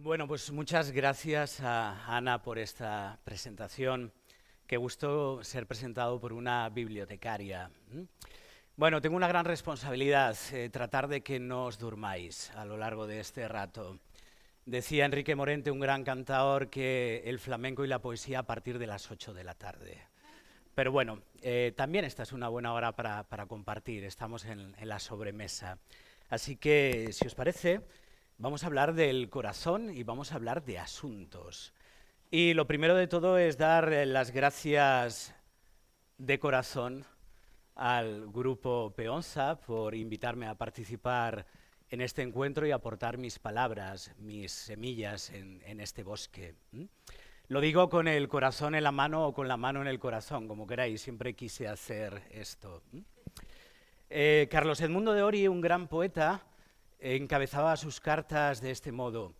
Bueno, pues muchas gracias a Ana por esta presentación. Qué gusto ser presentado por una bibliotecaria. Bueno, tengo una gran responsabilidad, eh, tratar de que no os durmáis a lo largo de este rato. Decía Enrique Morente, un gran cantador, que el flamenco y la poesía a partir de las 8 de la tarde. Pero bueno, eh, también esta es una buena hora para, compartir, estamos en la sobremesa. Así que, si os parece, Vamos a hablar del corazón y vamos a hablar de asuntos. Y lo primero de todo es dar eh, las gracias de corazón al grupo Peonza por invitarme a participar en este encuentro y aportar mis palabras, mis semillas en, este bosque. Lo digo con el corazón en la mano o con la mano en el corazón, como queráis, siempre quise hacer esto. Eh, Carlos Edmundo de Ori, un gran poeta, encabezaba sus cartas de este modo,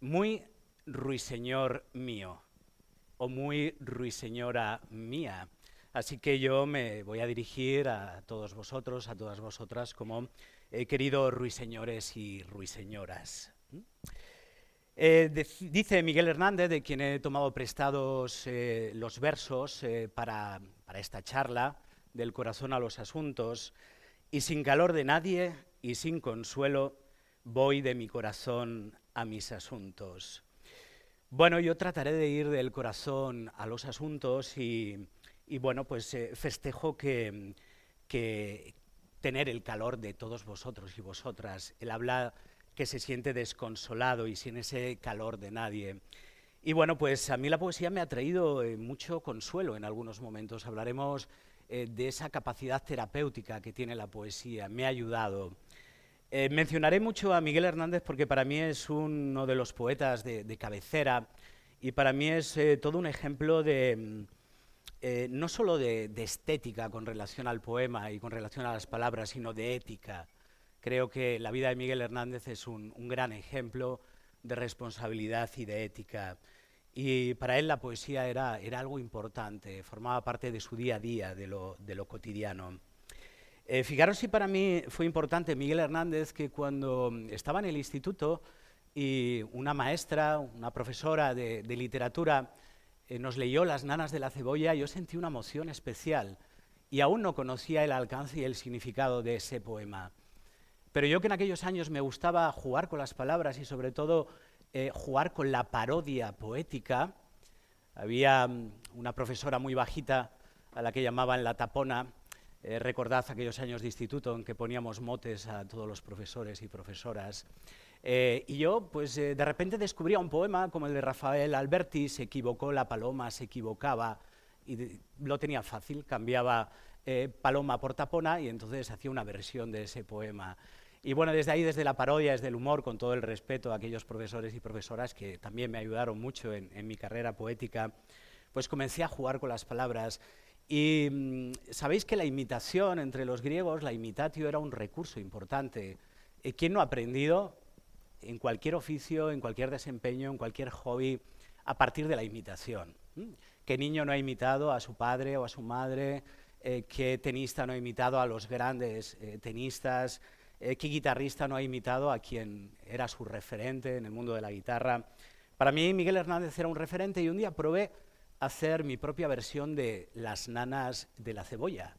muy ruiseñor mío o muy ruiseñora mía. Así que yo me voy a dirigir a todos vosotros, a todas vosotras, como queridos ruiseñores y ruiseñoras. ¿Mm? Eh, dice Miguel Hernández, de quien he tomado prestados eh, los versos eh, para, para esta charla, del corazón a los asuntos, y sin calor de nadie, y sin consuelo voy de mi corazón a mis asuntos. Bueno, yo trataré de ir del corazón a los asuntos y, y bueno, pues eh, festejo que, que tener el calor de todos vosotros y vosotras, el habla que se siente desconsolado y sin ese calor de nadie. Y bueno, pues a mí la poesía me ha traído eh, mucho consuelo en algunos momentos. Hablaremos eh, de esa capacidad terapéutica que tiene la poesía. Me ha ayudado. Eh, mencionaré mucho a Miguel Hernández porque para mí es uno de los poetas de, cabecera y para mí es eh, todo un ejemplo de, mm, eh, no solo de, estética con relación al poema y con relación a las palabras, sino de ética. Creo que la vida de Miguel Hernández es un, gran ejemplo de responsabilidad y de ética. Y para él la poesía era, algo importante, formaba parte de su día a día, de lo cotidiano. Eh, fijaros si para mí fue importante Miguel Hernández que cuando estaba en el instituto y una maestra, una profesora de, literatura eh, nos leyó Las nanas de la cebolla, yo sentí una emoción especial y aún no conocía el alcance y el significado de ese poema. Pero yo que en aquellos años me gustaba jugar con las palabras y sobre todo eh, jugar con la parodia poética, había mm, una profesora muy bajita a la que llamaban la tapona, eh, recordad aquellos años de instituto en que poníamos motes a todos los profesores y profesoras. Eh, y yo, pues eh, de repente descubría un poema como el de Rafael Alberti, se equivocó la paloma, se equivocaba, y lo tenía fácil, cambiaba paloma por tapona y entonces hacía una versión de ese poema. Y bueno, desde ahí, desde la parodia, desde el humor, con todo el respeto a aquellos profesores y profesoras que también me ayudaron mucho en, en mi carrera poética, pues comencé a jugar con las palabras y mm, sabéis que la imitación entre los griegos, la imitatio era un recurso importante. Eh, ¿Quién no ha aprendido en cualquier oficio, en cualquier desempeño, en cualquier hobby, a partir de la imitación? ¿Mm? ¿Qué niño no ha imitado a su padre o a su madre? Eh, ¿Qué tenista no ha imitado a los grandes eh, tenistas? ¿Qué guitarrista no ha imitado a quien era su referente en el mundo de la guitarra? Para mí Miguel Hernández era un referente y un día probé hacer mi propia versión de Las nanas de la cebolla.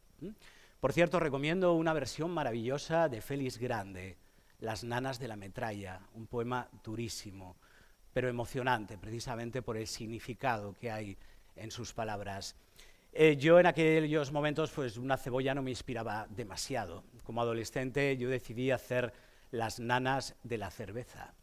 Por cierto, recomiendo una versión maravillosa de Félix Grande, Las nanas de la metralla, un poema durísimo, pero emocionante, precisamente por el significado que hay en sus palabras. Eh, yo en aquellos momentos, pues una cebolla no me inspiraba demasiado. Como adolescente, yo decidí hacer Las nanas de la cerveza.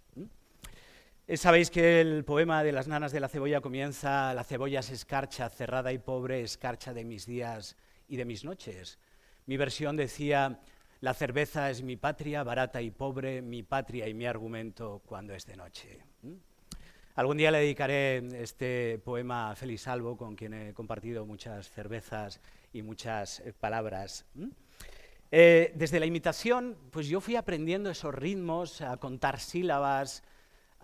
Eh, sabéis que el poema de las nanas de la cebolla comienza, la cebolla es escarcha, cerrada y pobre, escarcha de mis días y de mis noches. Mi versión decía, la cerveza es mi patria, barata y pobre, mi patria y mi argumento cuando es de noche. ¿Mm? Algún día le dedicaré este poema a Félix Salvo, con quien he compartido muchas cervezas y muchas eh, palabras. ¿Mm? Eh, desde la imitación, pues yo fui aprendiendo esos ritmos, a contar sílabas,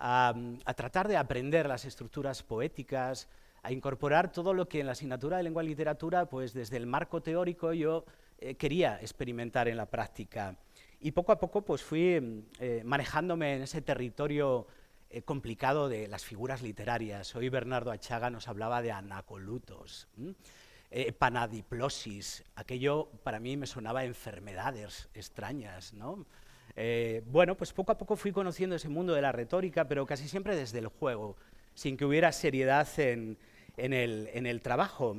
Mm, a, tratar de aprender las estructuras poéticas, a incorporar todo lo que en la asignatura de lengua y literatura, pues desde el marco teórico yo eh, quería experimentar en la práctica. Y poco a poco pues fui mm, eh, manejándome en ese territorio eh, complicado de las figuras literarias. Hoy Bernardo Achaga nos hablaba de anacolutos, panadiplosis, aquello para mí me sonaba enfermedades extrañas, ¿no? Eh, bueno, pues poco a poco fui conociendo ese mundo de la retórica, pero casi siempre desde el juego, sin que hubiera seriedad en, el, trabajo.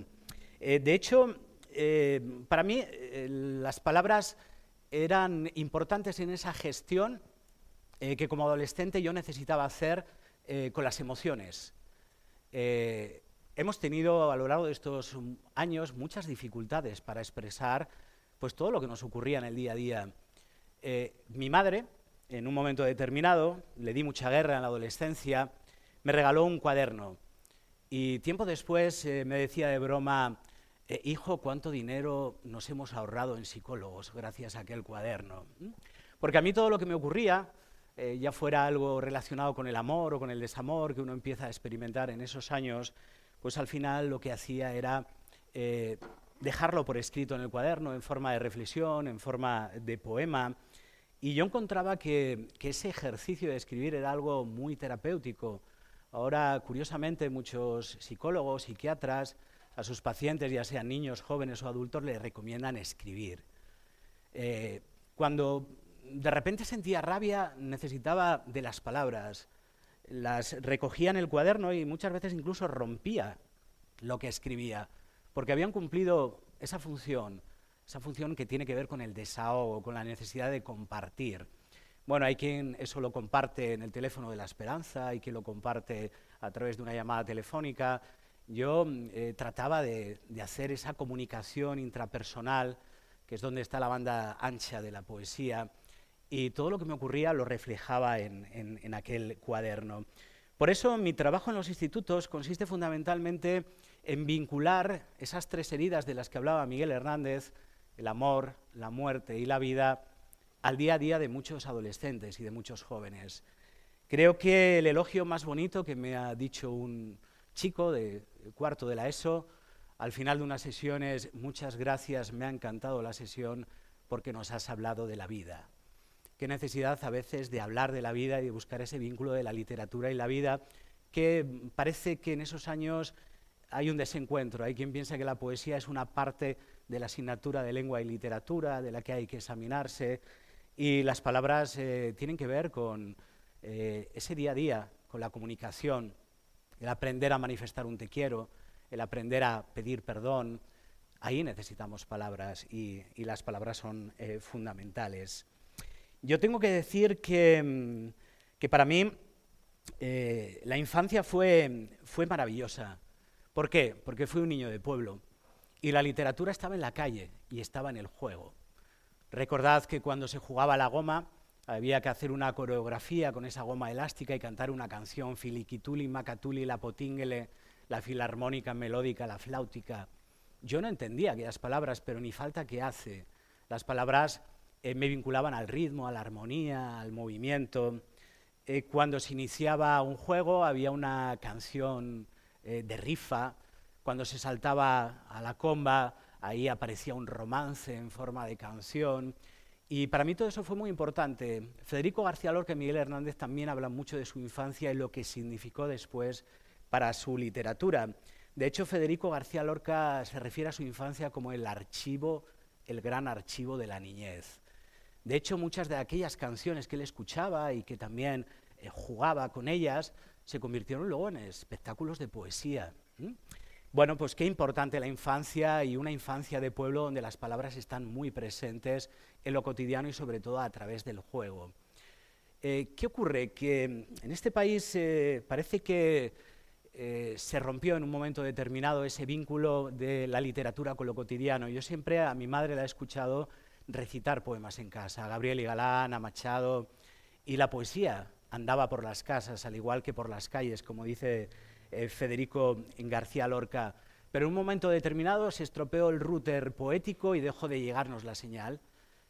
Eh, de hecho, eh, para mí las palabras eran importantes en esa gestión que como adolescente yo necesitaba hacer con las emociones. hemos tenido a lo largo de estos años muchas dificultades para expresar pues, todo lo que nos ocurría en el día a día. Eh, mi madre, en un momento determinado, le di mucha guerra en la adolescencia, me regaló un cuaderno y tiempo después eh, me decía de broma, eh, hijo, ¿cuánto dinero nos hemos ahorrado en psicólogos gracias a aquel cuaderno? ¿Mm? Porque a mí todo lo que me ocurría, ya fuera algo relacionado con el amor o con el desamor que uno empieza a experimentar en esos años, pues al final lo que hacía era dejarlo por escrito en el cuaderno, en forma de reflexión, en forma de poema, y yo encontraba que, ese ejercicio de escribir era algo muy terapéutico. Ahora, curiosamente, muchos psicólogos, psiquiatras, a sus pacientes, ya sean niños, jóvenes o adultos, les recomiendan escribir. Eh, cuando de repente sentía rabia, necesitaba de las palabras. Las recogía en el cuaderno y muchas veces incluso rompía lo que escribía, porque habían cumplido esa función esa función que tiene que ver con el desahogo, con la necesidad de compartir. Bueno, hay quien eso lo comparte en el teléfono de la esperanza, hay quien lo comparte a través de una llamada telefónica. Yo mm, eh, trataba de, hacer esa comunicación intrapersonal, que es donde está la banda ancha de la poesía, y todo lo que me ocurría lo reflejaba en aquel cuaderno. Por eso mi trabajo en los institutos consiste fundamentalmente en vincular esas tres heridas de las que hablaba Miguel Hernández, el amor, la muerte y la vida al día a día de muchos adolescentes y de muchos jóvenes. Creo que el elogio más bonito que me ha dicho un chico de cuarto de la ESO al final de unas sesiones, muchas gracias, me ha encantado la sesión porque nos has hablado de la vida. Qué necesidad a veces de hablar de la vida y de buscar ese vínculo de la literatura y la vida, que parece que en esos años hay un desencuentro. Hay quien piensa que la poesía es una parte de la asignatura de lengua y literatura, de la que hay que examinarse, y las palabras eh, tienen que ver con eh, ese día a día, con la comunicación, el aprender a manifestar un te quiero, el aprender a pedir perdón. Ahí necesitamos palabras y, las palabras son eh, fundamentales. Yo tengo que decir que, mm, que para mí la infancia fue, fue maravillosa. ¿Por qué? Porque fui un niño de pueblo. Y la literatura estaba en la calle y estaba en el juego. Recordad que cuando se jugaba la goma había que hacer una coreografía con esa goma elástica y cantar una canción, filiquituli, macatuli, la potíngele, la filarmónica melódica, la flautica. Yo no entendía aquellas palabras, pero ni falta que hace. Las palabras eh, me vinculaban al ritmo, a la armonía, al movimiento. Eh, cuando se iniciaba un juego había una canción eh, de rifa cuando se saltaba a la comba, ahí aparecía un romance en forma de canción. Y para mí todo eso fue muy importante. Federico García Lorca y Miguel Hernández también hablan mucho de su infancia y lo que significó después para su literatura. De hecho, Federico García Lorca se refiere a su infancia como el archivo, el gran archivo de la niñez. De hecho, muchas de aquellas canciones que él escuchaba y que también eh, jugaba con ellas se convirtieron luego en espectáculos de poesía. Bueno, pues qué importante la infancia y una infancia de pueblo donde las palabras están muy presentes en lo cotidiano y sobre todo a través del juego. Eh, ¿Qué ocurre? Que en este país eh, parece que eh, se rompió en un momento determinado ese vínculo de la literatura con lo cotidiano. Yo siempre a mi madre la he escuchado recitar poemas en casa, a Gabriel y Galán, a Machado, y la poesía andaba por las casas, al igual que por las calles, como dice eh, Federico García Lorca. Pero en un momento determinado se estropeó el router poético y dejó de llegarnos la señal.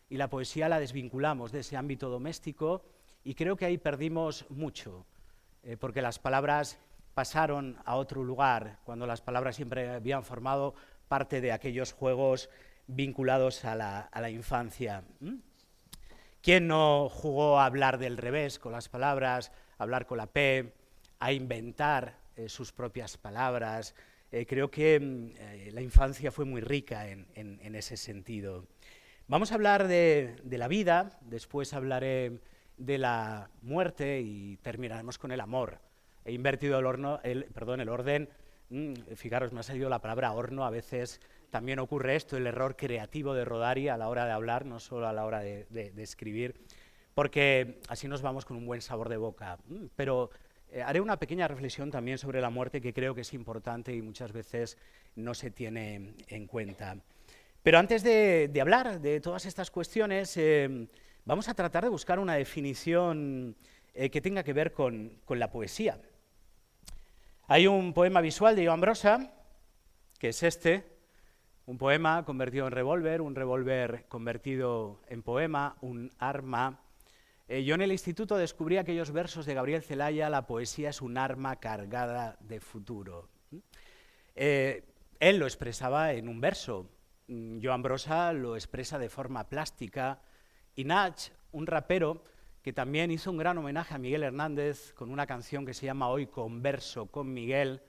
Y la poesía la desvinculamos de ese ámbito doméstico y creo que ahí perdimos mucho, eh, porque las palabras pasaron a otro lugar, cuando las palabras siempre habían formado parte de aquellos juegos vinculados a la, a infancia. ¿Quién no jugó a hablar del revés con las palabras, a hablar con la P, a inventar eh, sus propias palabras. Eh, creo que mm, eh, la infancia fue muy rica en, ese sentido. Vamos a hablar de, la vida, después hablaré de la muerte y terminaremos con el amor. He invertido el, orden, mm, fijaros, me ha salido la palabra horno, a veces también ocurre esto, el error creativo de Rodari a la hora de hablar, no solo a la hora de, de escribir, porque así nos vamos con un buen sabor de boca. Mm, pero eh, haré una pequeña reflexión también sobre la muerte que creo que es importante y muchas veces no se tiene en cuenta. Pero antes de, hablar de todas estas cuestiones, eh, vamos a tratar de buscar una definición eh, que tenga que ver con, la poesía. Hay un poema visual de Joan Brosa, que es este, un poema convertido en revólver, un revólver convertido en poema, un arma eh, yo en el instituto descubrí aquellos versos de Gabriel Celaya, la poesía es un arma cargada de futuro. Mm. Eh, él lo expresaba en un verso, mm, Joan Brosa lo expresa de forma plástica y Nach, un rapero que también hizo un gran homenaje a Miguel Hernández con una canción que se llama Hoy Converso con Miguel.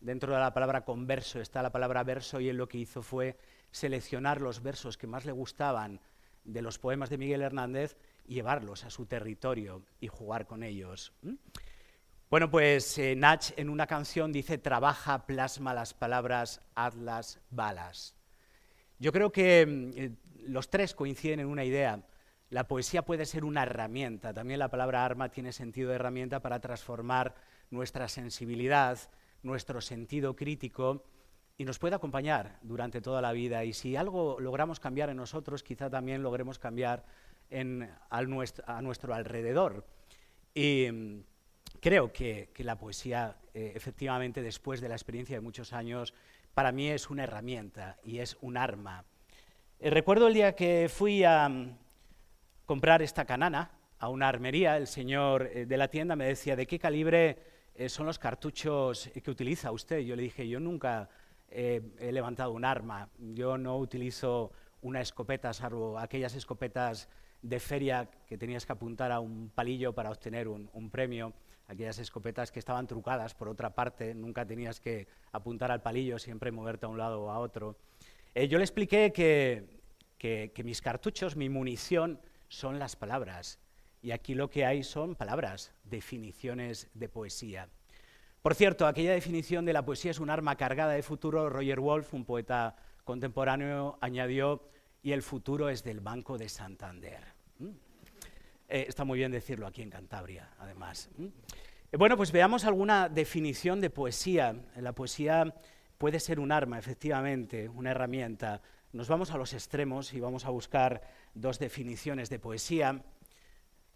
Dentro de la palabra converso está la palabra verso y él lo que hizo fue seleccionar los versos que más le gustaban de los poemas de Miguel Hernández llevarlos a su territorio y jugar con ellos. Bueno, pues eh, Nach Natch en una canción dice, trabaja, plasma las palabras, hazlas balas. Yo creo que mm, eh, los tres coinciden en una idea. La poesía puede ser una herramienta, también la palabra arma tiene sentido de herramienta para transformar nuestra sensibilidad, nuestro sentido crítico y nos puede acompañar durante toda la vida. Y si algo logramos cambiar en nosotros, quizá también logremos cambiar a nuestro alrededor. Y mm, creo que, la poesía, eh, efectivamente, después de la experiencia de muchos años, para mí es una herramienta y es un arma. Eh, recuerdo el día que fui a mm, comprar esta canana a una armería, el señor eh, de la tienda me decía, ¿de qué calibre son los cartuchos que utiliza usted? Yo le dije, yo nunca he levantado un arma, yo no utilizo una escopeta, salvo aquellas escopetas de feria que tenías que apuntar a un palillo para obtener un, premio, aquellas escopetas que estaban trucadas por otra parte, nunca tenías que apuntar al palillo, siempre moverte a un lado o a otro. Eh, yo le expliqué que, que mis cartuchos, mi munición, son las palabras. Y aquí lo que hay son palabras, definiciones de poesía. Por cierto, aquella definición de la poesía es un arma cargada de futuro. Roger Wolf, un poeta contemporáneo, añadió, y el futuro es del Banco de Santander. ¿Mm? Eh, está muy bien decirlo aquí en Cantabria, además. ¿Mm? Eh, bueno, pues veamos alguna definición de poesía. La poesía puede ser un arma, efectivamente, una herramienta. Nos vamos a los extremos y vamos a buscar dos definiciones de poesía.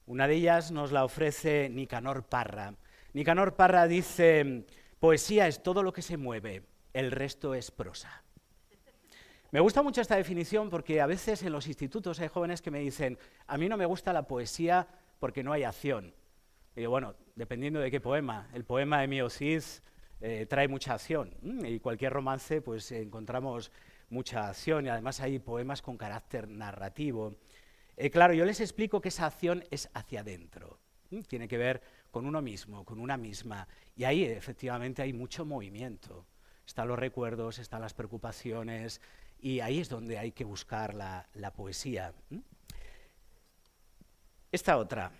Una de ellas nos la ofrece Nicanor Parra. Nicanor Parra dice, poesía es todo lo que se mueve, el resto es prosa. Me gusta mucho esta definición porque a veces en los institutos hay jóvenes que me dicen, a mí no me gusta la poesía porque no hay acción. Y bueno, dependiendo de qué poema. El poema de Mio eh, trae mucha acción mm, y cualquier romance pues encontramos mucha acción y además hay poemas con carácter narrativo. Eh, claro, yo les explico que esa acción es hacia adentro, mm, tiene que ver con uno mismo, con una misma. Y ahí efectivamente hay mucho movimiento están los recuerdos, están las preocupaciones, y ahí es donde hay que buscar la, poesía. Esta otra.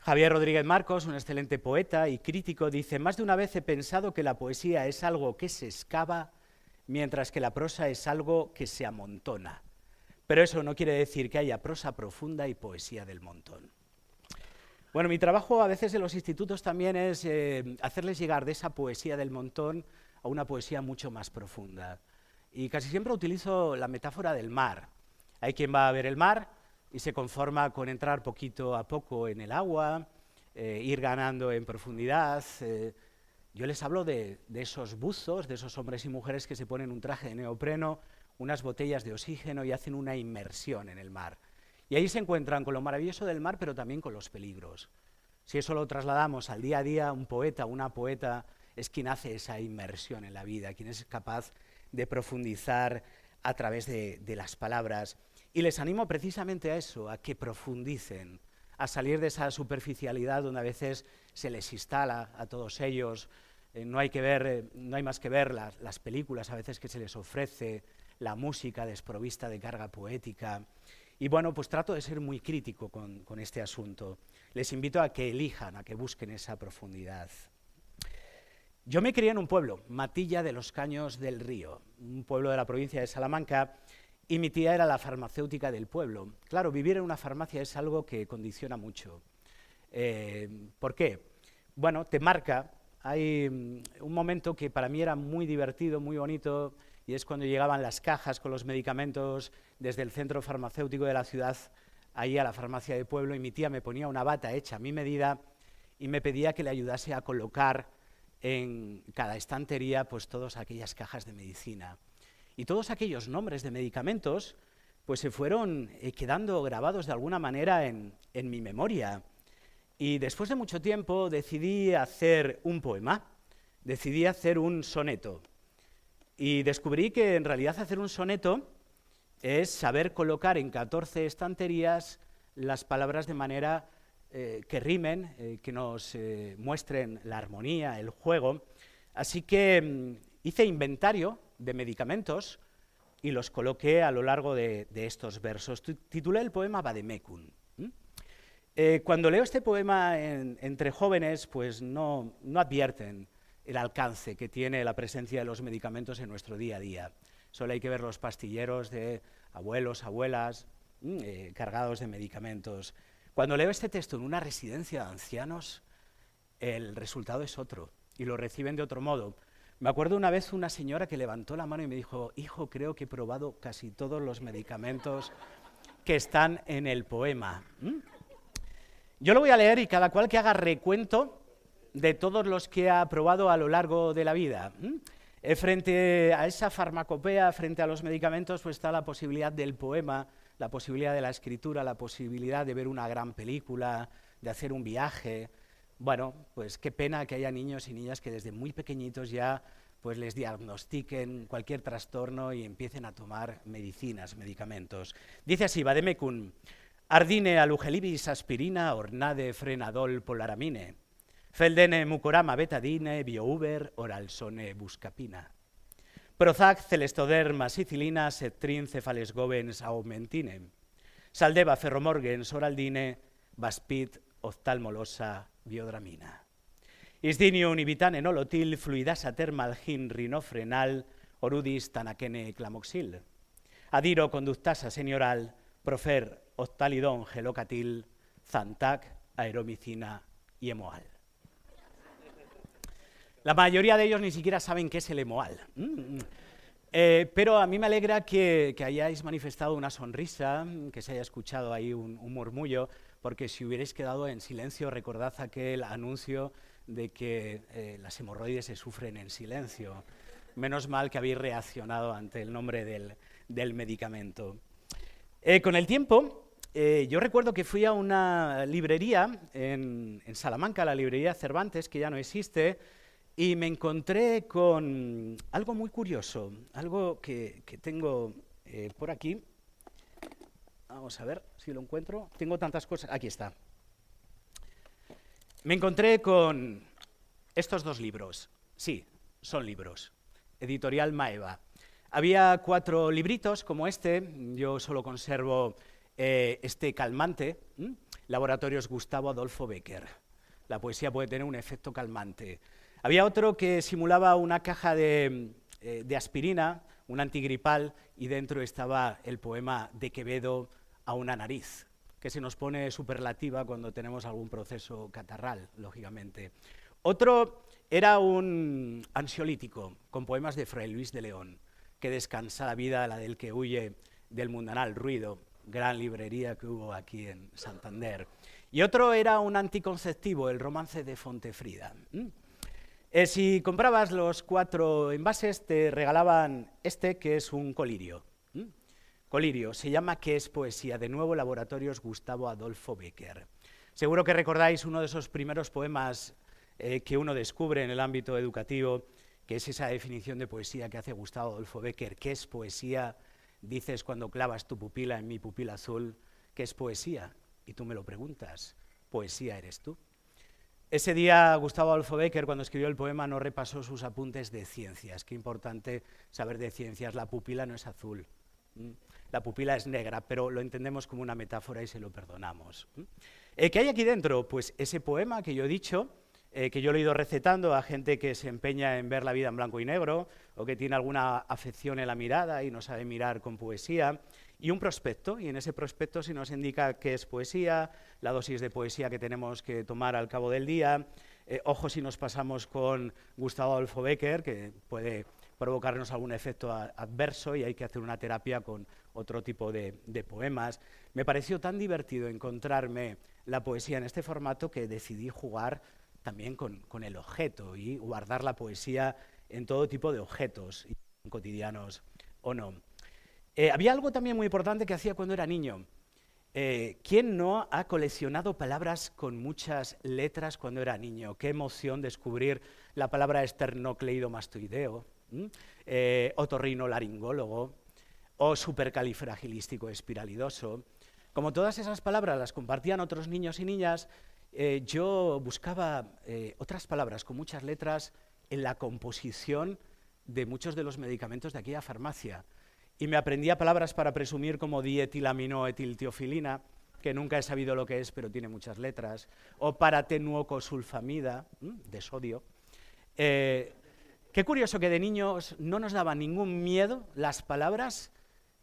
Javier Rodríguez Marcos, un excelente poeta y crítico, dice, más de una vez he pensado que la poesía es algo que se excava, mientras que la prosa es algo que se amontona. Pero eso no quiere decir que haya prosa profunda y poesía del montón. Bueno, mi trabajo a veces en los institutos también es eh, hacerles llegar de esa poesía del montón a una poesía mucho más profunda. Y casi siempre utilizo la metáfora del mar. Hay quien va a ver el mar y se conforma con entrar poquito a poco en el agua, eh, ir ganando en profundidad. Eh. Yo les hablo de, de esos buzos, de esos hombres y mujeres que se ponen un traje de neopreno, unas botellas de oxígeno y hacen una inmersión en el mar. Y ahí se encuentran con lo maravilloso del mar, pero también con los peligros. Si eso lo trasladamos al día a día, un poeta, una poeta, es quien hace esa inmersión en la vida, quien es capaz de profundizar a través de, las palabras. Y les animo precisamente a eso, a que profundicen, a salir de esa superficialidad donde a veces se les instala a todos ellos. Eh, no, hay que ver, eh, no hay más que ver las, películas a veces que se les ofrece, la música desprovista de carga poética. Y bueno, pues trato de ser muy crítico con este asunto. Les invito a que elijan, a que busquen esa profundidad. Yo me crié en un pueblo, Matilla de los Caños del Río, un pueblo de la provincia de Salamanca, y mi tía era la farmacéutica del pueblo. Claro, vivir en una farmacia es algo que condiciona mucho. Eh, ¿Por qué? Bueno, te marca. Hay mm, un momento que para mí era muy divertido, muy bonito, y es cuando llegaban las cajas con los medicamentos desde el centro farmacéutico de la ciudad ahí a la farmacia de pueblo y mi tía me ponía una bata hecha a mi medida y me pedía que le ayudase a colocar en cada estantería pues todas aquellas cajas de medicina. Y todos aquellos nombres de medicamentos pues se fueron eh, quedando grabados de alguna manera en, en mi memoria. Y después de mucho tiempo decidí hacer un poema, decidí hacer un soneto. Y descubrí que en realidad hacer un soneto es saber colocar en 14 estanterías las palabras de manera eh, que rimen, eh, que nos eh, muestren la armonía, el juego. Así que mm, hice inventario de medicamentos y los coloqué a lo largo de, estos versos. Titulé el poema Bademekun. cuando leo este poema entre jóvenes, pues no, advierten el alcance que tiene la presencia de los medicamentos en nuestro día a día. Solo hay que ver los pastilleros de abuelos, abuelas, cargados de medicamentos. Cuando leo este texto en una residencia de ancianos, el resultado es otro y lo reciben de otro modo. Me acuerdo una vez una señora que levantó la mano y me dijo, hijo, creo que he probado casi todos los medicamentos que están en el poema. ¿Mm? Yo lo voy a leer y cada cual que haga recuento de todos los que ha probado a lo largo de la vida. ¿Mm? Eh, frente a esa farmacopea, frente a los medicamentos, pues está la posibilidad del poema la posibilidad de la escritura, la posibilidad de ver una gran película, de hacer un viaje. Bueno, pues qué pena que haya niños y niñas que desde muy pequeñitos ya pues les diagnostiquen cualquier trastorno y empiecen a tomar medicinas, medicamentos. Dice así, Vademecum, ardine alugelibis aspirina, ornade frenadol polaramine, feldene mucorama betadine, biouber oralsone buscapina. Prozac, celestoderma, sicilina, septrin, cefales govens, aumentine. Saldeva, ferromorgen, soraldine, vaspit, oftalmolosa, biodramina. Isdinio Ibitane, enolotil, fluidasa termalgin, rinofrenal, orudis, Tanakene, clamoxil. Adiro conductasa senioral, profer, octalidon gelocatil, zantac, aeromicina y emoal. La mayoría de ellos ni siquiera saben qué es el emoal. Mm, mm. Eh, pero a mí me alegra que, hayáis manifestado una sonrisa, que se haya escuchado ahí un, murmullo, porque si hubierais quedado en silencio, recordad aquel anuncio de que eh, las hemorroides se sufren en silencio. Menos mal que habéis reaccionado ante el nombre del, del medicamento. Eh, con el tiempo, yo recuerdo que fui a una librería en, en Salamanca, la librería Cervantes, que ya no existe, y me encontré con algo muy curioso, algo que, tengo eh, por aquí. Vamos a ver si lo encuentro. Tengo tantas cosas. Aquí está. Me encontré con estos dos libros. Sí, son libros. Editorial Maeva. Había cuatro libritos como este. Yo solo conservo eh, este calmante. Laboratorios Gustavo Adolfo Becker. La poesía puede tener un efecto calmante. Había otro que simulaba una caja eh, de, aspirina, un antigripal, y dentro estaba el poema de Quevedo a una nariz, que se nos pone superlativa cuando tenemos algún proceso catarral, lógicamente. Otro era un ansiolítico con poemas de Fray Luis de León, que descansa la vida, la del que huye del mundanal ruido, gran librería que hubo aquí en Santander. Y otro era un anticonceptivo, el romance de Fontefrida. Eh, si comprabas los cuatro envases, te regalaban este, que es un colirio. ¿Mm? Colirio, se llama ¿Qué es poesía? De nuevo, Laboratorios Gustavo Adolfo Becker. Seguro que recordáis uno de esos primeros poemas eh, que uno descubre en el ámbito educativo, que es esa definición de poesía que hace Gustavo Adolfo Becker. ¿Qué es poesía? Dices cuando clavas tu pupila en mi pupila azul, ¿qué es poesía? Y tú me lo preguntas, poesía eres tú. Ese día Gustavo Adolfo cuando escribió el poema, no repasó sus apuntes de ciencias. Qué importante saber de ciencias. La pupila no es azul, la pupila es negra, pero lo entendemos como una metáfora y se lo perdonamos. Eh, ¿Qué hay aquí dentro? Pues ese poema que yo he dicho, eh, que yo lo he ido recetando a gente que se empeña en ver la vida en blanco y negro o que tiene alguna afección en la mirada y no sabe mirar con poesía, y un prospecto, y en ese prospecto se nos indica qué es poesía, la dosis de poesía que tenemos que tomar al cabo del día, eh, ojo si nos pasamos con Gustavo Adolfo Becker, que puede provocarnos algún efecto adverso y hay que hacer una terapia con otro tipo de, poemas. Me pareció tan divertido encontrarme la poesía en este formato que decidí jugar también con, el objeto y guardar la poesía en todo tipo de objetos, cotidianos o no. Eh, había algo también muy importante que hacía cuando era niño. Eh, ¿Quién no ha coleccionado palabras con muchas letras cuando era niño? Qué emoción descubrir la palabra esternocleidomastoideo, eh, laringólogo o supercalifragilístico espiralidoso. Como todas esas palabras las compartían otros niños y niñas, eh, yo buscaba otras palabras con muchas letras en la composición de muchos de los medicamentos de aquella farmacia y me aprendía palabras para presumir como dietilaminoetiltiofilina, que nunca he sabido lo que es, pero tiene muchas letras, o paratenuocosulfamida, mm, de sodio. Eh, qué curioso que de niños no nos daba ningún miedo las palabras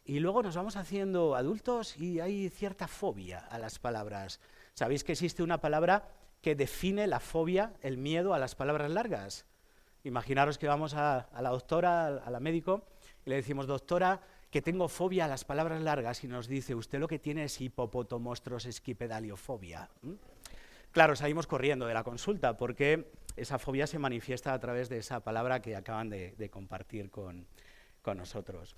y luego nos vamos haciendo adultos y hay cierta fobia a las palabras. ¿Sabéis que existe una palabra que define la fobia, el miedo a las palabras largas? Imaginaros que vamos a, a la doctora, a la médico, le decimos, doctora, que tengo fobia a las palabras largas y nos dice, usted lo que tiene es hipopotomostros esquipedaliofobia. ¿Mm? Claro, salimos corriendo de la consulta porque esa fobia se manifiesta a través de esa palabra que acaban de, compartir con, nosotros.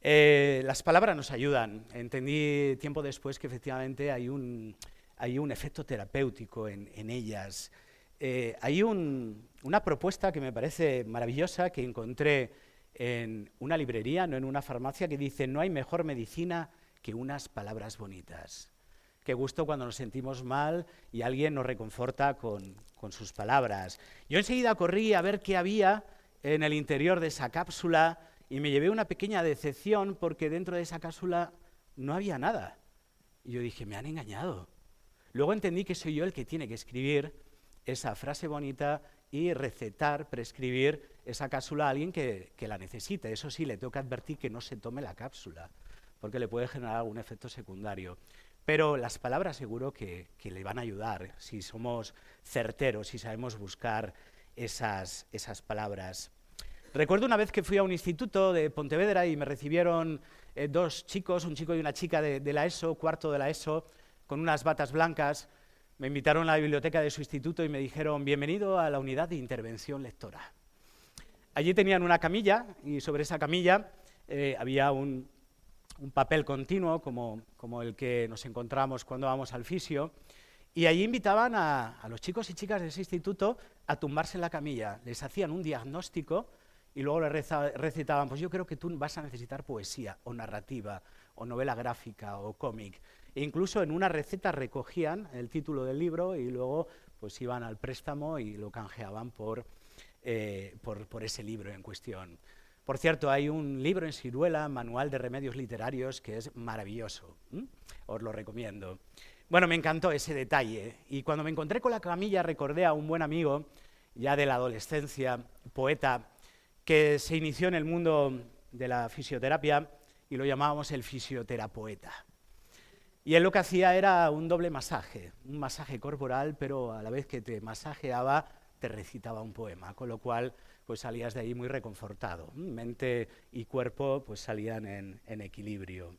Eh, las palabras nos ayudan. Entendí tiempo después que efectivamente hay un, hay un efecto terapéutico en, ellas. Eh, hay una propuesta que me parece maravillosa que encontré en una librería, no en una farmacia, que dice, no hay mejor medicina que unas palabras bonitas. Qué gusto cuando nos sentimos mal y alguien nos reconforta con, con sus palabras. Yo enseguida corrí a ver qué había en el interior de esa cápsula y me llevé una pequeña decepción porque dentro de esa cápsula no había nada. Y yo dije, me han engañado. Luego entendí que soy yo el que tiene que escribir esa frase bonita y recetar, prescribir esa cápsula a alguien que, la necesite. Eso sí, le tengo que advertir que no se tome la cápsula, porque le puede generar algún efecto secundario. Pero las palabras seguro que, le van a ayudar ¿eh? si somos certeros, si sabemos buscar esas, esas, palabras. Recuerdo una vez que fui a un instituto de Pontevedra y me recibieron eh, dos chicos, un chico y una chica de la ESO, cuarto de la ESO, con unas batas blancas, me invitaron a la biblioteca de su instituto y me dijeron, bienvenido a la unidad de intervención lectora. Allí tenían una camilla y sobre esa camilla eh, había un, papel continuo como, el que nos encontramos cuando vamos al fisio. Y allí invitaban a, a los chicos y chicas de ese instituto a tumbarse en la camilla. Les hacían un diagnóstico y luego le recitaban, pues yo creo que tú vas a necesitar poesía o narrativa o novela gráfica o cómic. E incluso en una receta recogían el título del libro y luego pues iban al préstamo y lo canjeaban por, eh, ese libro en cuestión. Por cierto, hay un libro en Ciruela, Manual de Remedios Literarios, que es maravilloso. Os lo recomiendo. Bueno, me encantó ese detalle. Y cuando me encontré con la camilla, recordé a un buen amigo, ya de la adolescencia, poeta, que se inició en el mundo de la fisioterapia y lo llamábamos el fisioterapoeta. Y él lo que hacía era un doble masaje, un masaje corporal, pero a la vez que te masajeaba, te recitaba un poema, con lo cual pues salías de ahí muy reconfortado. Mente y cuerpo pues salían en, equilibrio.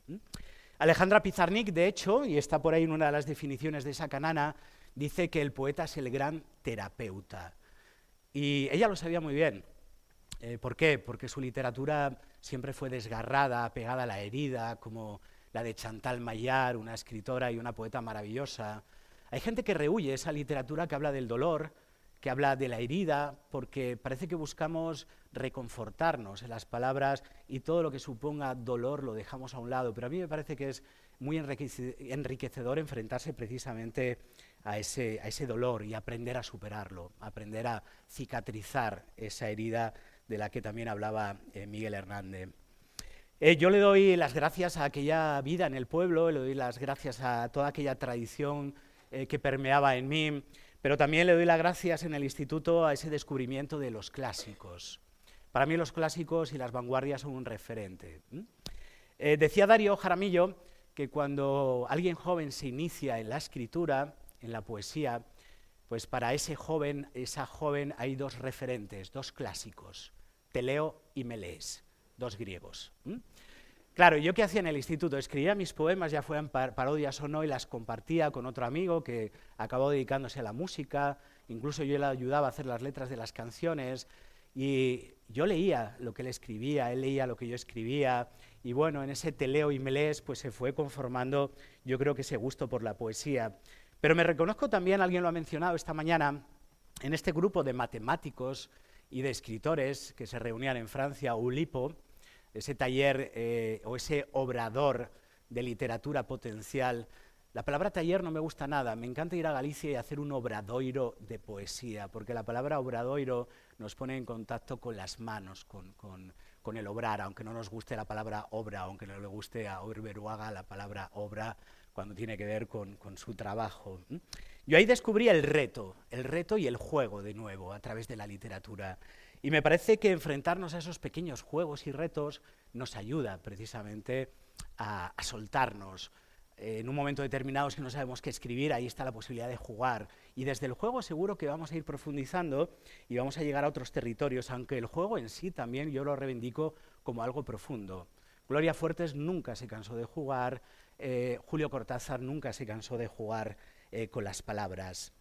Alejandra Pizarnik, de hecho, y está por ahí en una de las definiciones de esa canana, dice que el poeta es el gran terapeuta. Y ella lo sabía muy bien. Eh, ¿Por qué? Porque su literatura siempre fue desgarrada, pegada a la herida, como la de Chantal Maillard, una escritora y una poeta maravillosa. Hay gente que rehuye esa literatura que habla del dolor, que habla de la herida, porque parece que buscamos reconfortarnos en las palabras y todo lo que suponga dolor lo dejamos a un lado. Pero a mí me parece que es muy enriquecedor enfrentarse precisamente a ese, dolor y aprender a superarlo, aprender a cicatrizar esa herida de la que también hablaba eh, Miguel Hernández. Eh, yo le doy las gracias a aquella vida en el pueblo, le doy las gracias a toda aquella tradición eh, que permeaba en mí, pero también le doy las gracias en el instituto a ese descubrimiento de los clásicos. Para mí los clásicos y las vanguardias son un referente. Eh, decía Darío Jaramillo que cuando alguien joven se inicia en la escritura, en la poesía, pues para ese joven, esa joven hay dos referentes, dos clásicos, Teleo y me dos griegos. Claro, yo qué hacía en el instituto, escribía mis poemas, ya fueran parodias o no, y las compartía con otro amigo que acabó dedicándose a la música, incluso yo le ayudaba a hacer las letras de las canciones, y yo leía lo que él escribía, él leía lo que yo escribía, y bueno, en ese teleo y melés pues se fue conformando, yo creo que ese gusto por la poesía. Pero me reconozco también, alguien lo ha mencionado esta mañana, en este grupo de matemáticos y de escritores que se reunían en Francia, Ulipo, ese taller eh, o ese obrador de literatura potencial. La palabra taller no me gusta nada, me encanta ir a Galicia y hacer un obradoiro de poesía, porque la palabra obradoiro nos pone en contacto con las manos, con, con, con el obrar, aunque no nos guste la palabra obra, aunque no le guste a Orberuaga la palabra obra cuando tiene que ver con, con su trabajo. Yo ahí descubrí el reto, el reto y el juego de nuevo a través de la literatura. Y me parece que enfrentarnos a esos pequeños juegos y retos nos ayuda precisamente a, soltarnos. Eh, en un momento determinado, si no sabemos qué escribir, ahí está la posibilidad de jugar. Y desde el juego seguro que vamos a ir profundizando y vamos a llegar a otros territorios, aunque el juego en sí también yo lo reivindico como algo profundo. Gloria Fuertes nunca se cansó de jugar, eh, Julio Cortázar nunca se cansó de jugar eh, con las palabras.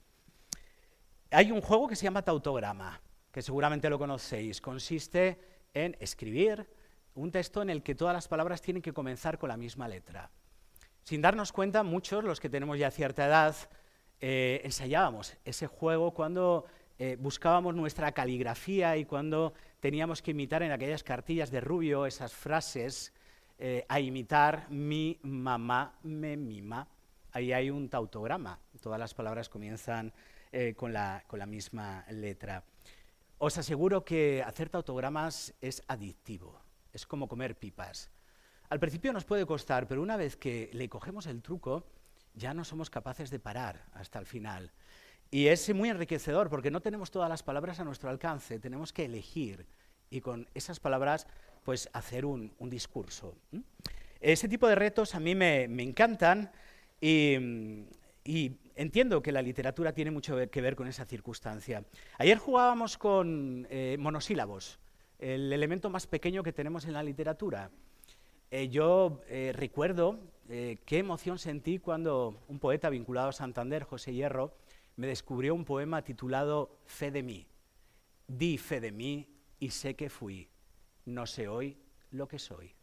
Hay un juego que se llama Tautograma que seguramente lo conocéis, consiste en escribir un texto en el que todas las palabras tienen que comenzar con la misma letra. Sin darnos cuenta, muchos, los que tenemos ya cierta edad, eh, ensayábamos ese juego cuando eh, buscábamos nuestra caligrafía y cuando teníamos que imitar en aquellas cartillas de Rubio esas frases eh, a imitar mi mamá me mima. Ahí hay un tautograma, todas las palabras comienzan con la misma letra. Os aseguro que hacer autogramas es adictivo, es como comer pipas. Al principio nos puede costar, pero una vez que le cogemos el truco, ya no somos capaces de parar hasta el final. Y es muy enriquecedor porque no tenemos todas las palabras a nuestro alcance, tenemos que elegir y con esas palabras pues hacer un, discurso. Ese tipo de retos a mí me, encantan y, y entiendo que la literatura tiene mucho que ver con esa circunstancia. Ayer jugábamos con eh, monosílabos, el elemento más pequeño que tenemos en la literatura. Eh, yo eh, recuerdo qué emoción sentí cuando un poeta vinculado a Santander, José Hierro, me descubrió un poema titulado Fe de mí. Di fe de mí y sé que fui. No sé hoy lo que soy.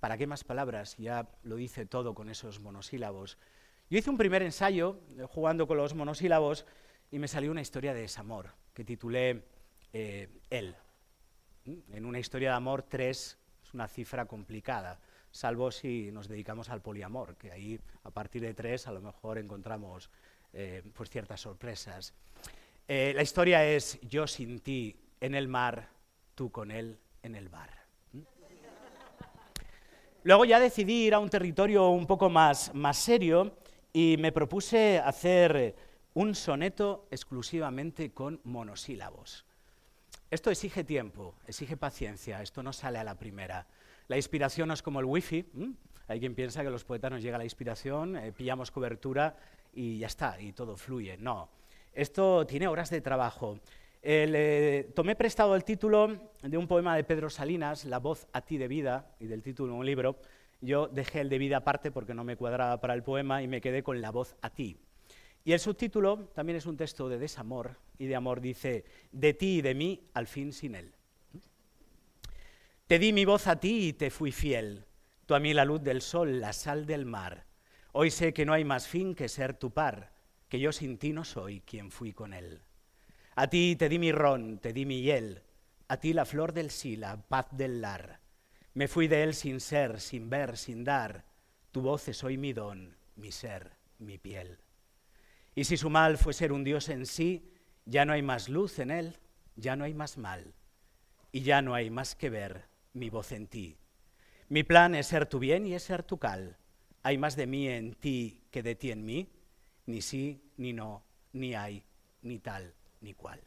¿Para qué más palabras? Ya lo dice todo con esos monosílabos. Yo hice un primer ensayo eh, jugando con los monosílabos y me salió una historia de desamor que titulé eh, Él. ¿Mm? En una historia de amor, tres es una cifra complicada, salvo si nos dedicamos al poliamor, que ahí a partir de tres a lo mejor encontramos eh, pues ciertas sorpresas. la historia es yo sin ti en el mar, tú con él en el bar. ¿Mm? Luego ya decidí ir a un territorio un poco más serio y me propuse hacer eh, un soneto exclusivamente con monosílabos. Esto exige tiempo, exige paciencia, esto no sale a la primera. La inspiración no es como el wifi, fi hay quien piensa que a los poetas nos llega la inspiración, eh, pillamos cobertura y ya está, y todo fluye. No, esto tiene horas de trabajo. Eh, tomé prestado el título de un poema de Pedro Salinas, La voz a ti de vida, y del título de un libro, yo dejé el de vida aparte porque no me cuadraba para el poema y me quedé con la voz a ti. Y el subtítulo también es un texto de desamor y de amor, dice, de ti y de mí, al fin sin él. Te di mi voz a ti y te fui fiel, tú a mí la luz del sol, la sal del mar. Hoy sé que no hay más fin que ser tu par, que yo sin ti no soy quien fui con él. A ti te di mi ron, te di mi hiel, a ti la flor del sí, la paz del lar. Me fui de él sin ser, sin ver, sin dar. Tu voz es hoy mi don, mi ser, mi piel. Y si su mal fue ser un Dios en sí, ya no hay más luz en él, ya no hay más mal, y ya no hay más que ver mi voz en ti. Mi plan es ser tu bien y es ser tu cal. Hay más de mí en ti que de ti en mí, ni sí, ni no, ni hay, ni tal, ni cual.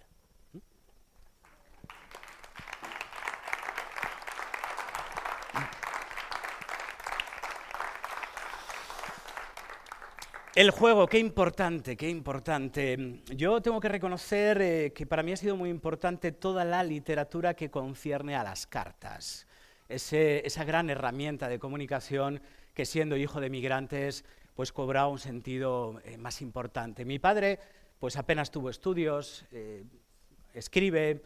El juego, qué importante, qué importante. Yo tengo que reconocer eh, que para mí ha sido muy importante toda la literatura que concierne a las cartas. esa gran herramienta de comunicación que siendo hijo de migrantes pues cobraba un sentido eh, más importante. Mi padre pues apenas tuvo estudios, eh, escribe,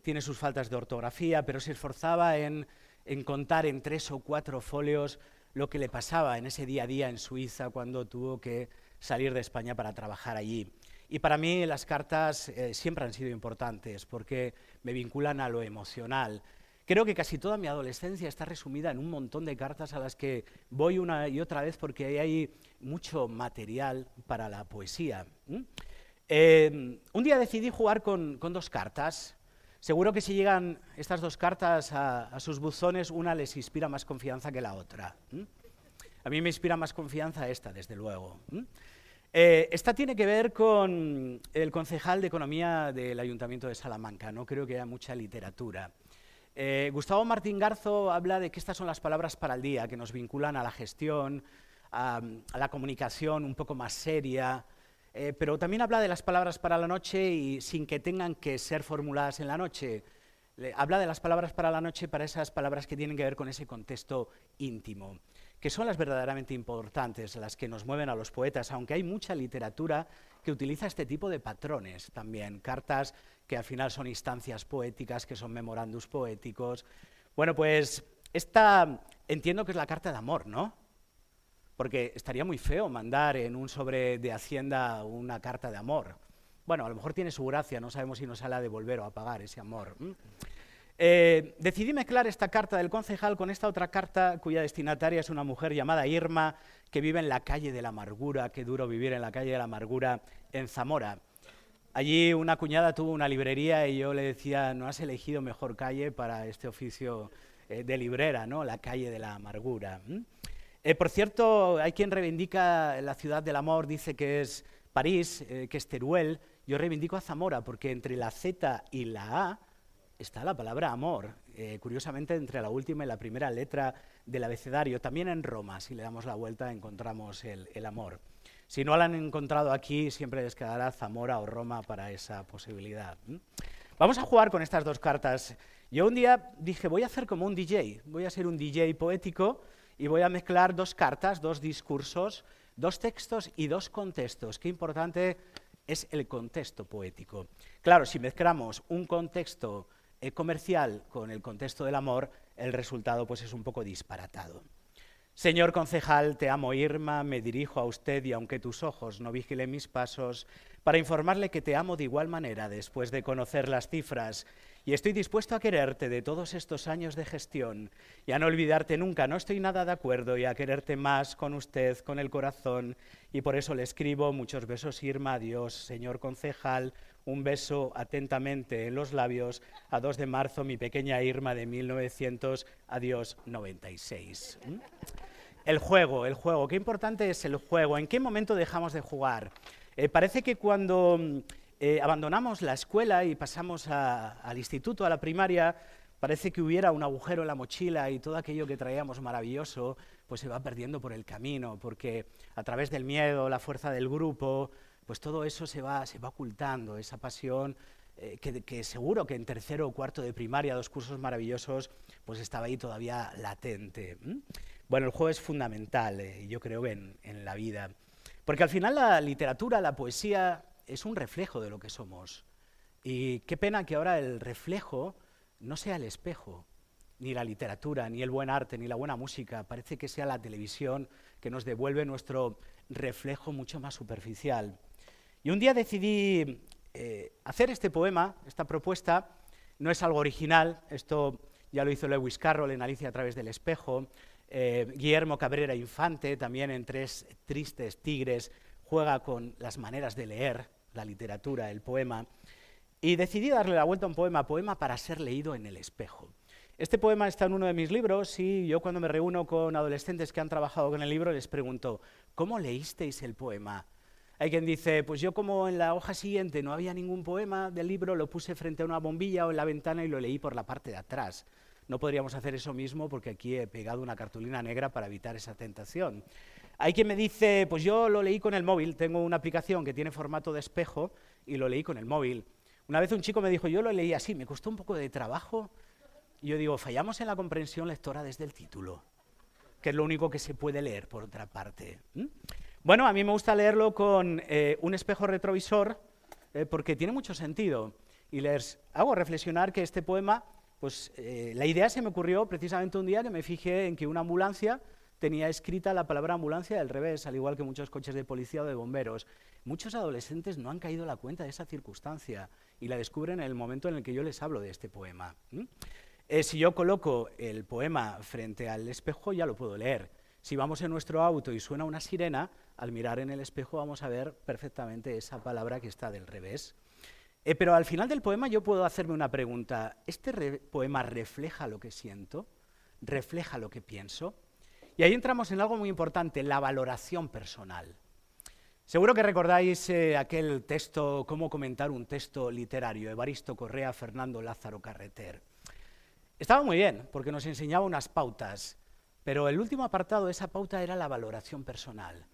tiene sus faltas de ortografía, pero se esforzaba en contar en tres o cuatro folios lo que le pasaba en ese día a día en Suiza cuando tuvo que salir de España para trabajar allí. Y para mí las cartas eh, siempre han sido importantes porque me vinculan a lo emocional. Creo que casi toda mi adolescencia está resumida en un montón de cartas a las que voy una y otra vez porque ahí hay mucho material para la poesía. Eh, un día decidí jugar con dos cartas Seguro que si llegan estas dos cartas a, sus buzones, una les inspira más confianza que la otra. A mí me inspira más confianza esta, desde luego. Eh, esta tiene que ver con el concejal de Economía del Ayuntamiento de Salamanca. No creo que haya mucha literatura. Eh, Gustavo Martín Garzo habla de que estas son las palabras para el día, que nos vinculan a la gestión, a la comunicación un poco más seria, eh, pero también habla de las palabras para la noche y sin que tengan que ser formuladas en la noche. habla de las palabras para la noche para esas palabras que tienen que ver con ese contexto íntimo, que son las verdaderamente importantes, las que nos mueven a los poetas, aunque hay mucha literatura que utiliza este tipo de patrones también, cartas que al final son instancias poéticas, que son memorandos poéticos. Bueno, pues esta entiendo que es la carta de amor, ¿no? porque estaría muy feo mandar en un sobre de Hacienda una carta de amor. Bueno, a lo mejor tiene su gracia, no sabemos si nos de devolver o pagar ese amor. Eh, decidí mezclar esta carta del concejal con esta otra carta cuya destinataria es una mujer llamada Irma que vive en la calle de la amargura, qué duro vivir en la calle de la amargura en Zamora. Allí una cuñada tuvo una librería y yo le decía, no has elegido mejor calle para este oficio eh, de librera, ¿no? La calle de la amargura. Eh, por cierto, hay quien reivindica la ciudad del amor, dice que es París, eh, que es Teruel. Yo reivindico a Zamora porque entre la Z y la A está la palabra amor. Eh, curiosamente, entre la última y la primera letra del abecedario. También en Roma, si le damos la vuelta, encontramos el, el amor. Si no la han encontrado aquí, siempre les quedará Zamora o Roma para esa posibilidad. Vamos a jugar con estas dos cartas. Yo un día dije, voy a hacer como un DJ, voy a ser un DJ poético y voy a mezclar dos cartas, dos discursos, dos textos y dos contextos. Qué importante es el contexto poético. Claro, si mezclamos un contexto eh, comercial con el contexto del amor, el resultado pues, es un poco disparatado. Señor concejal, te amo Irma, me dirijo a usted y aunque tus ojos no vigilen mis pasos, para informarle que te amo de igual manera después de conocer las cifras y estoy dispuesto a quererte de todos estos años de gestión y a no olvidarte nunca, no estoy nada de acuerdo y a quererte más con usted, con el corazón y por eso le escribo muchos besos Irma, adiós señor concejal, un beso atentamente en los labios a 2 de marzo mi pequeña Irma de 1900, adiós 96. ¿Mm? El juego, el juego, qué importante es el juego, en qué momento dejamos de jugar. Eh, parece que cuando mm, eh, abandonamos la escuela y pasamos al instituto, a la primaria, parece que hubiera un agujero en la mochila y todo aquello que traíamos maravilloso, pues se va perdiendo por el camino, porque a través del miedo, la fuerza del grupo, pues todo eso se va, se va ocultando, esa pasión eh, que, seguro que en tercero o cuarto de primaria, dos cursos maravillosos, pues estaba ahí todavía latente. Bueno, el juego es fundamental, eh, y yo creo, en, en la vida, porque al final la literatura, la poesía, es un reflejo de lo que somos. Y qué pena que ahora el reflejo no sea el espejo, ni la literatura, ni el buen arte, ni la buena música. Parece que sea la televisión que nos devuelve nuestro reflejo mucho más superficial. Y un día decidí eh, hacer este poema, esta propuesta. No es algo original, esto ya lo hizo Lewis Carroll en Alicia a través del espejo, eh, Guillermo Cabrera Infante, también en Tres Tristes Tigres, juega con las maneras de leer, la literatura, el poema, y decidí darle la vuelta a un poema, poema para ser leído en el espejo. Este poema está en uno de mis libros y yo cuando me reúno con adolescentes que han trabajado con el libro les pregunto, ¿cómo leísteis el poema? Hay quien dice, pues yo como en la hoja siguiente no había ningún poema del libro, lo puse frente a una bombilla o en la ventana y lo leí por la parte de atrás. No podríamos hacer eso mismo porque aquí he pegado una cartulina negra para evitar esa tentación. Hay quien me dice, pues yo lo leí con el móvil, tengo una aplicación que tiene formato de espejo y lo leí con el móvil. Una vez un chico me dijo, yo lo leí así, me costó un poco de trabajo. Y yo digo, fallamos en la comprensión lectora desde el título, que es lo único que se puede leer, por otra parte. Bueno, a mí me gusta leerlo con eh, un espejo retrovisor, eh, porque tiene mucho sentido. Y les hago reflexionar que este poema, pues eh, la idea se me ocurrió precisamente un día que me fijé en que una ambulancia tenía escrita la palabra ambulancia del revés, al igual que muchos coches de policía o de bomberos. Muchos adolescentes no han caído a la cuenta de esa circunstancia y la descubren en el momento en el que yo les hablo de este poema. Eh, si yo coloco el poema frente al espejo, ya lo puedo leer. Si vamos en nuestro auto y suena una sirena, al mirar en el espejo vamos a ver perfectamente esa palabra que está del revés. Eh, pero al final del poema yo puedo hacerme una pregunta. ¿Este poema refleja lo que siento? ¿Refleja lo que pienso? Y ahí entramos en algo muy importante, la valoración personal. Seguro que recordáis eh, aquel texto, cómo comentar un texto literario, Evaristo Correa, Fernando Lázaro Carreter. Estaba muy bien, porque nos enseñaba unas pautas, pero el último apartado de esa pauta era la valoración personal.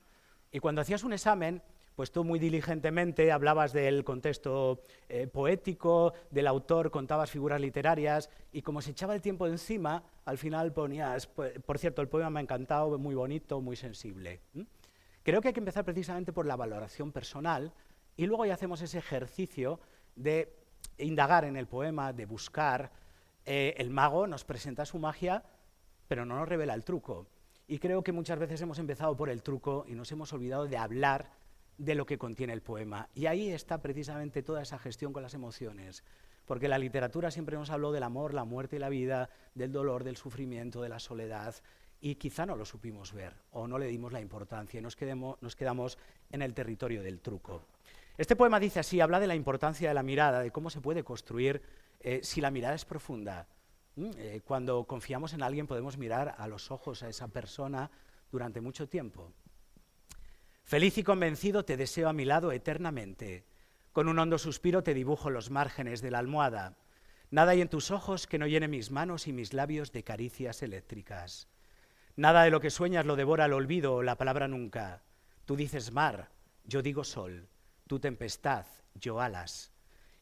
Y cuando hacías un examen, pues tú muy diligentemente hablabas del contexto eh, poético, del autor, contabas figuras literarias y como se echaba el tiempo encima, al final ponías, pues, por cierto, el poema me ha encantado, muy bonito, muy sensible. Creo que hay que empezar precisamente por la valoración personal y luego ya hacemos ese ejercicio de indagar en el poema, de buscar. Eh, el mago nos presenta su magia, pero no nos revela el truco. Y creo que muchas veces hemos empezado por el truco y nos hemos olvidado de hablar de lo que contiene el poema. Y ahí está precisamente toda esa gestión con las emociones, porque la literatura siempre nos habló del amor, la muerte y la vida, del dolor, del sufrimiento, de la soledad, y quizá no lo supimos ver o no le dimos la importancia y nos, quedemos, nos quedamos en el territorio del truco. Este poema dice así, habla de la importancia de la mirada, de cómo se puede construir eh, si la mirada es profunda. Mm, eh, cuando confiamos en alguien podemos mirar a los ojos a esa persona durante mucho tiempo. Feliz y convencido te deseo a mi lado eternamente. Con un hondo suspiro te dibujo los márgenes de la almohada. Nada hay en tus ojos que no llene mis manos y mis labios de caricias eléctricas. Nada de lo que sueñas lo devora el olvido o la palabra nunca. Tú dices mar, yo digo sol, tú tempestad, yo alas.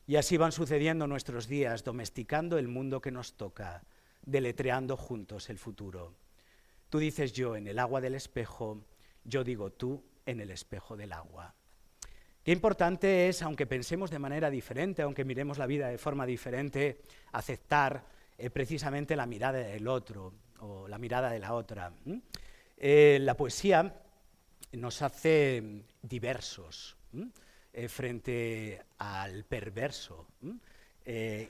Y así van sucediendo nuestros días, domesticando el mundo que nos toca, deletreando juntos el futuro. Tú dices yo en el agua del espejo, yo digo tú en el espejo del agua. Qué importante es, aunque pensemos de manera diferente, aunque miremos la vida de forma diferente, aceptar eh, precisamente la mirada del otro o la mirada de la otra. Eh, la poesía nos hace diversos eh, frente al perverso e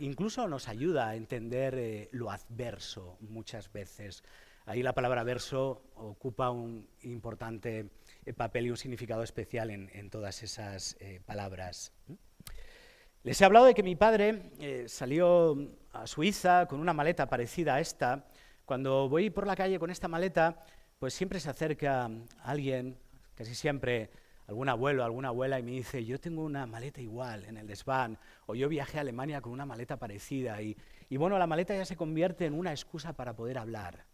incluso nos ayuda a entender lo adverso muchas veces. Ahí la palabra verso ocupa un importante eh, papel y un significado especial en, todas esas eh, palabras. Les he hablado de que mi padre eh, salió a Suiza con una maleta parecida a esta. Cuando voy por la calle con esta maleta, pues siempre se acerca alguien, casi siempre algún abuelo, alguna abuela y me dice, yo tengo una maleta igual en el desván, o yo viajé a Alemania con una maleta parecida. Y, bueno, la maleta ya se convierte en una excusa para poder hablar.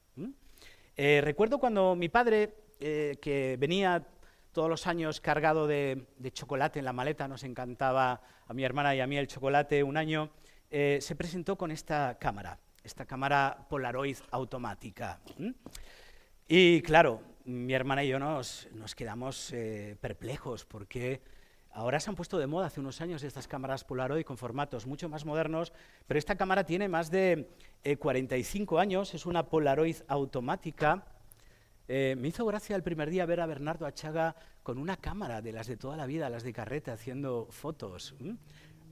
recuerdo cuando mi padre eh, que venía todos los años cargado de, chocolate en la maleta, nos encantaba a mi hermana y a mí el chocolate un año, eh, se presentó con esta cámara, esta cámara Polaroid automática. Y claro, mi hermana y yo nos, quedamos eh, perplejos porque ahora se han puesto de moda hace unos años estas cámaras Polaroid con formatos mucho más modernos, pero esta cámara tiene más de 45 años, es una Polaroid automática eh, me hizo gracia el primer día ver a Bernardo Achaga con una cámara de las de toda la vida, las de carrete, haciendo fotos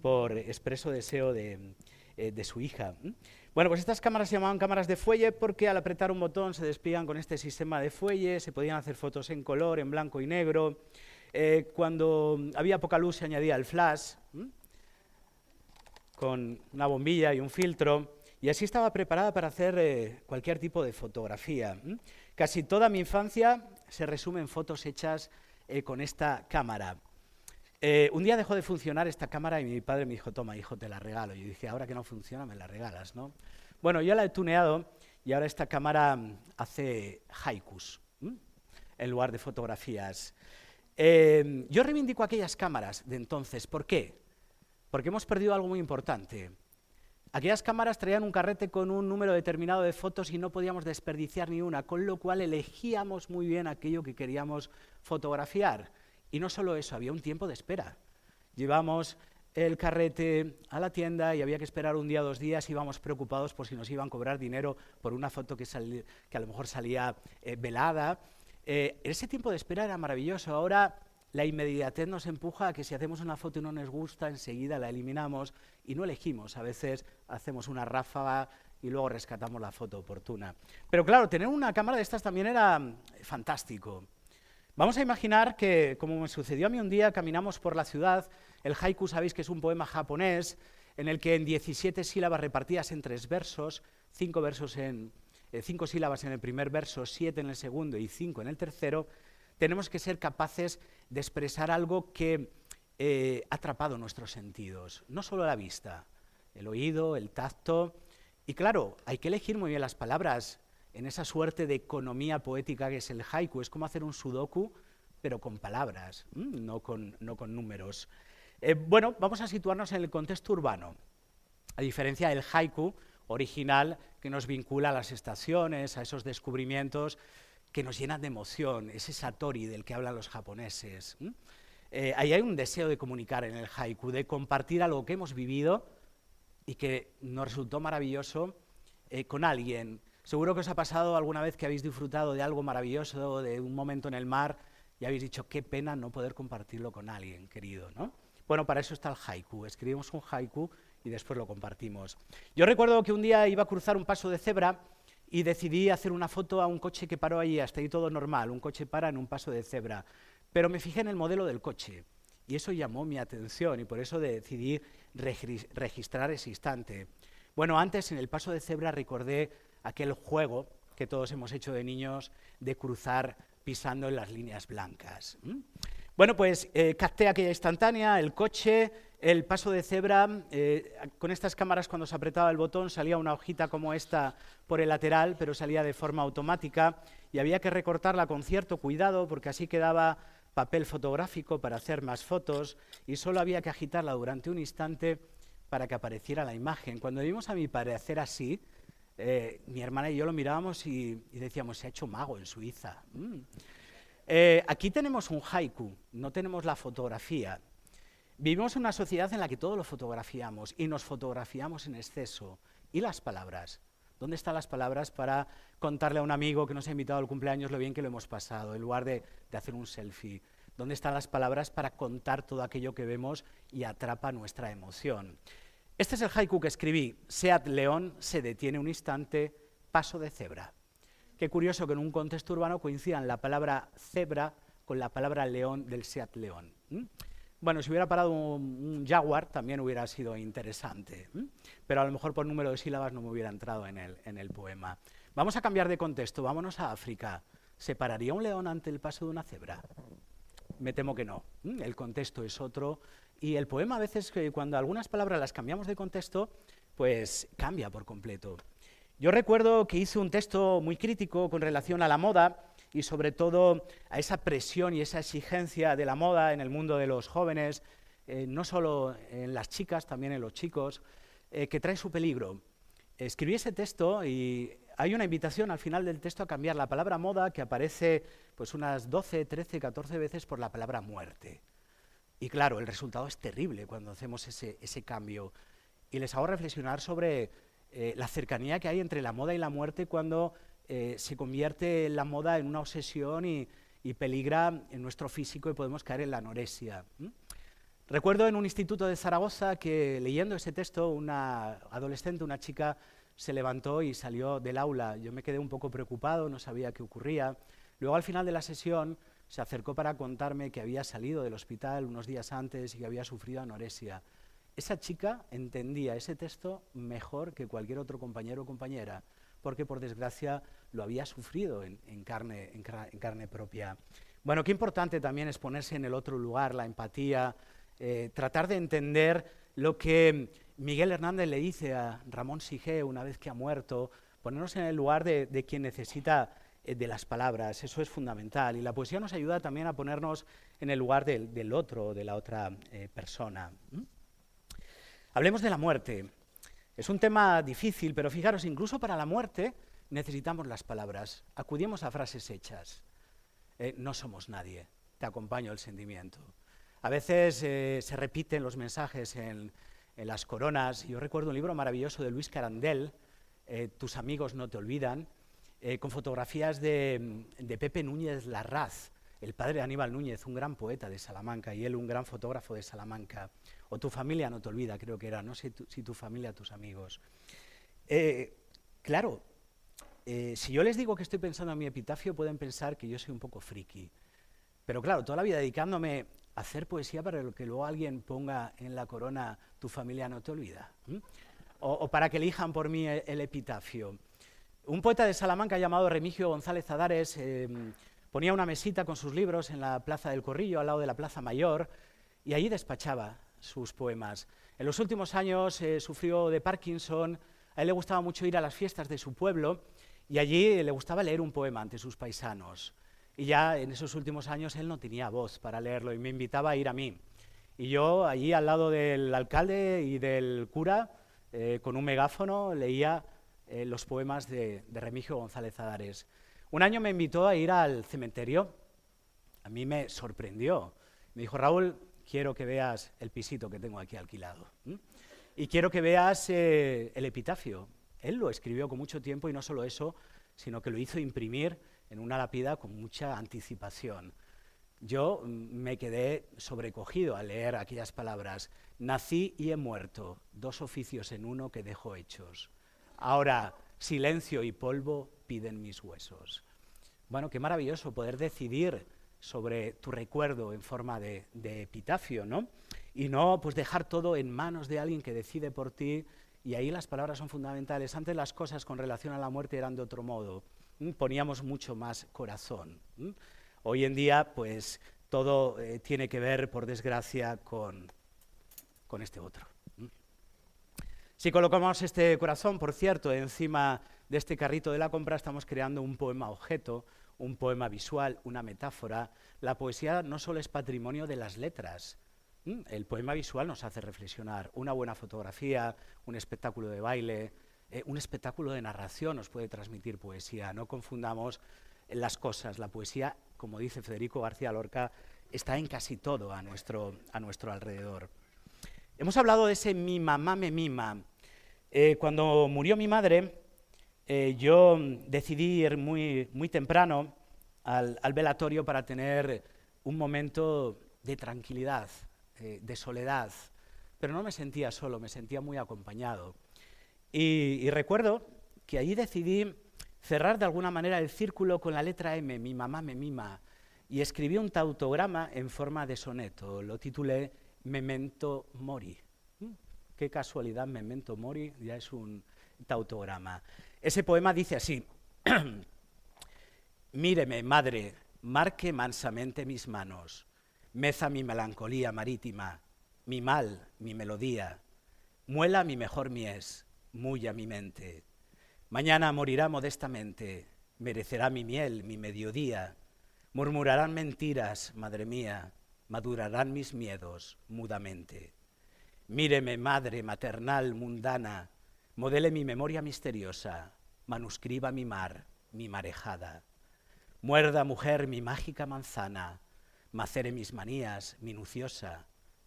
por expreso deseo de, eh, su hija. Bueno, pues estas cámaras se llamaban cámaras de fuelle porque al apretar un botón se despliegan con este sistema de fuelle, se podían hacer fotos en color, en blanco y negro. Eh, cuando había poca luz se añadía el flash con una bombilla y un filtro y así estaba preparada para hacer cualquier tipo de fotografía. Casi toda mi infancia se resume en fotos hechas eh, con esta cámara. Eh, un día dejó de funcionar esta cámara y mi padre me dijo, toma, hijo, te la regalo. Y yo dije, ahora que no funciona, me la regalas, ¿no? Bueno, yo la he tuneado y ahora esta cámara mm, hace haikus, en lugar de fotografías. Em, yo reivindico aquellas cámaras de entonces. ¿Por qué? Porque hemos perdido algo muy importante. Aquellas cámaras traían un carrete con un número determinado de fotos y no podíamos desperdiciar ni una, con lo cual elegíamos muy bien aquello que queríamos fotografiar. Y no solo eso, había un tiempo de espera. Llevamos el carrete a la tienda y había que esperar un día, dos días, íbamos preocupados por si nos iban a cobrar dinero por una foto que, a lo mejor salía eh, velada. Eh, ese tiempo de espera era maravilloso. Ahora la inmediatez nos empuja a que si hacemos una foto y no nos gusta, enseguida la eliminamos y no elegimos. A veces hacemos una ráfaga y luego rescatamos la foto oportuna. Pero claro, tener una cámara de estas también era mm, fantástico. Vamos a imaginar que, como me sucedió a mí un día, caminamos por la ciudad. El haiku, sabéis que es un poema japonés en el que en 17 sílabas repartidas en tres versos, cinco, versos en, eh, cinco sílabas en el primer verso, siete en el segundo y cinco en el tercero, tenemos que ser capaces de expresar algo que eh, atrapado nuestros sentidos, no solo la vista, el oído, el tacto. Y claro, hay que elegir muy bien las palabras en esa suerte de economía poética que es el haiku. Es como hacer un sudoku, pero con palabras, no con, no con números. Eh, bueno, vamos a situarnos en el contexto urbano. A diferencia del haiku original, que nos vincula a las estaciones, a esos descubrimientos que nos llenan de emoción, ese satori del que hablan los japoneses. Eh, ahí hay un deseo de comunicar en el haiku, de compartir algo que hemos vivido y que nos resultó maravilloso eh, con alguien. Seguro que os ha pasado alguna vez que habéis disfrutado de algo maravilloso, de un momento en el mar, y habéis dicho, qué pena no poder compartirlo con alguien, querido, ¿no? Bueno, para eso está el haiku. Escribimos un haiku y después lo compartimos. Yo recuerdo que un día iba a cruzar un paso de cebra y decidí hacer una foto a un coche que paró allí, hasta ahí todo normal, un coche para en un paso de cebra. Pero me fijé en el modelo del coche y eso llamó mi atención y por eso decidí registrar ese instante. Bueno, antes en el paso de cebra recordé aquel juego que todos hemos hecho de niños de cruzar pisando en las líneas blancas. Bueno, pues eh, capté aquella instantánea, el coche, el paso de cebra. Eh, con estas cámaras cuando se apretaba el botón salía una hojita como esta por el lateral, pero salía de forma automática y había que recortarla con cierto cuidado porque así quedaba papel fotográfico para hacer más fotos y solo había que agitarla durante un instante para que apareciera la imagen. Cuando vimos a mi padre hacer así, eh, mi hermana y yo lo mirábamos y, decíamos, se ha hecho mago en Suiza. Mm. Eh, aquí tenemos un haiku, no tenemos la fotografía. Vivimos en una sociedad en la que todo lo fotografiamos y nos fotografiamos en exceso. Y las palabras, ¿Dónde están las palabras para contarle a un amigo que nos ha invitado al cumpleaños lo bien que lo hemos pasado, en lugar de, hacer un selfie? ¿Dónde están las palabras para contar todo aquello que vemos y atrapa nuestra emoción? Este es el haiku que escribí. Seat León se detiene un instante, paso de cebra. Qué curioso que en un contexto urbano coincidan la palabra cebra con la palabra león del Seat León. Bueno, si hubiera parado un, jaguar también hubiera sido interesante, pero a lo mejor por número de sílabas no me hubiera entrado en el, en el poema. Vamos a cambiar de contexto, vámonos a África. ¿Se pararía un león ante el paso de una cebra? Me temo que no. El contexto es otro y el poema a veces, eh, cuando algunas palabras las cambiamos de contexto, pues cambia por completo. Yo recuerdo que hice un texto muy crítico con relación a la moda y sobre todo a esa presión y esa exigencia de la moda en el mundo de los jóvenes, eh, no solo en las chicas, también en los chicos, eh, que trae su peligro. Escribí ese texto y hay una invitación al final del texto a cambiar la palabra moda, que aparece pues unas 12, 13, 14 veces, por la palabra muerte. Y claro, el resultado es terrible cuando hacemos ese, cambio. Y les hago reflexionar sobre eh, la cercanía que hay entre la moda y la muerte cuando eh, se convierte la moda en una obsesión y, peligra en nuestro físico y podemos caer en la anorexia. Recuerdo en un instituto de Zaragoza que leyendo ese texto una adolescente, una chica, se levantó y salió del aula. Yo me quedé un poco preocupado, no sabía qué ocurría. Luego al final de la sesión se acercó para contarme que había salido del hospital unos días antes y que había sufrido anorexia. Esa chica entendía ese texto mejor que cualquier otro compañero o compañera porque por desgracia lo había sufrido en, carne, en, carne, propia. Bueno, qué importante también es ponerse en el otro lugar, la empatía, eh, tratar de entender lo que Miguel Hernández le dice a Ramón Sige una vez que ha muerto, ponernos en el lugar de, quien necesita eh, de las palabras, eso es fundamental. Y la poesía nos ayuda también a ponernos en el lugar del, otro, de la otra eh, persona. Hablemos de la muerte. Es un tema difícil, pero fijaros, incluso para la muerte necesitamos las palabras. Acudimos a frases hechas. Eh, no somos nadie, te acompaño el sentimiento. A veces eh, se repiten los mensajes en, las coronas. Yo recuerdo un libro maravilloso de Luis Carandel, eh, Tus amigos no te olvidan, con fotografías de, de Pepe Núñez Larraz, el padre de Aníbal Núñez, un gran poeta de Salamanca y él un gran fotógrafo de Salamanca o tu familia no te olvida, creo que era, no sé si, tu, familia, tus amigos. Eh, claro, eh, si yo les digo que estoy pensando en mi epitafio, pueden pensar que yo soy un poco friki. Pero claro, toda la vida dedicándome a hacer poesía para que luego alguien ponga en la corona tu familia no te olvida. O, para que elijan por mí el, epitafio. Un poeta de Salamanca llamado Remigio González Zadares eh, ponía una mesita con sus libros en la Plaza del Corrillo, al lado de la Plaza Mayor, y allí despachaba sus poemas. En los últimos años eh, sufrió de Parkinson, a él le gustaba mucho ir a las fiestas de su pueblo y allí le gustaba leer un poema ante sus paisanos. Y ya en esos últimos años él no tenía voz para leerlo y me invitaba a ir a mí. Y yo allí al lado del alcalde y del cura, eh, con un megáfono, leía eh, los poemas de, Remigio González Adares. Un año me invitó a ir al cementerio. A mí me sorprendió. Me dijo, Raúl, quiero que veas el pisito que tengo aquí alquilado. Y quiero que veas eh, el epitafio. Él lo escribió con mucho tiempo y no solo eso, sino que lo hizo imprimir en una lápida con mucha anticipación. Yo mm, me quedé sobrecogido al leer aquellas palabras. Nací y he muerto, dos oficios en uno que dejo hechos. Ahora, silencio y polvo piden mis huesos. Bueno, qué maravilloso poder decidir sobre tu recuerdo en forma de, epitafio, ¿no? Y no pues dejar todo en manos de alguien que decide por ti. Y ahí las palabras son fundamentales. Antes las cosas con relación a la muerte eran de otro modo. Poníamos mucho más corazón. Hoy en día, pues todo eh, tiene que ver, por desgracia, con este otro. Si colocamos este corazón, por cierto, encima de este carrito de la compra, estamos creando un poema objeto un poema visual, una metáfora. La poesía no solo es patrimonio de las letras. El poema visual nos hace reflexionar. Una buena fotografía, un espectáculo de baile, eh, un espectáculo de narración nos puede transmitir poesía. No confundamos las cosas. La poesía, como dice Federico García Lorca, está en casi todo a nuestro, a nuestro alrededor. Hemos hablado de ese mi mamá me mima. Eh, cuando murió mi madre, eh, yo decidí ir muy, muy temprano al, velatorio para tener un momento de tranquilidad, eh, de soledad, pero no me sentía solo, me sentía muy acompañado. Y, y recuerdo que allí decidí cerrar de alguna manera el círculo con la letra M, mi mamá me mima, y escribí un tautograma en forma de soneto, lo titulé Memento Mori. Mm, qué casualidad, Memento Mori ya es un tautograma. Ese poema dice así, míreme, madre, marque mansamente mis manos, meza mi melancolía marítima, mi mal, mi melodía, muela mi mejor mies, mulla mi mente. Mañana morirá modestamente, merecerá mi miel, mi mediodía, murmurarán mentiras, madre mía, madurarán mis miedos mudamente. Míreme, madre maternal, mundana, modele mi memoria misteriosa, manuscriba mi mar, mi marejada. Muerda, mujer, mi mágica manzana, macere mis manías, minuciosa,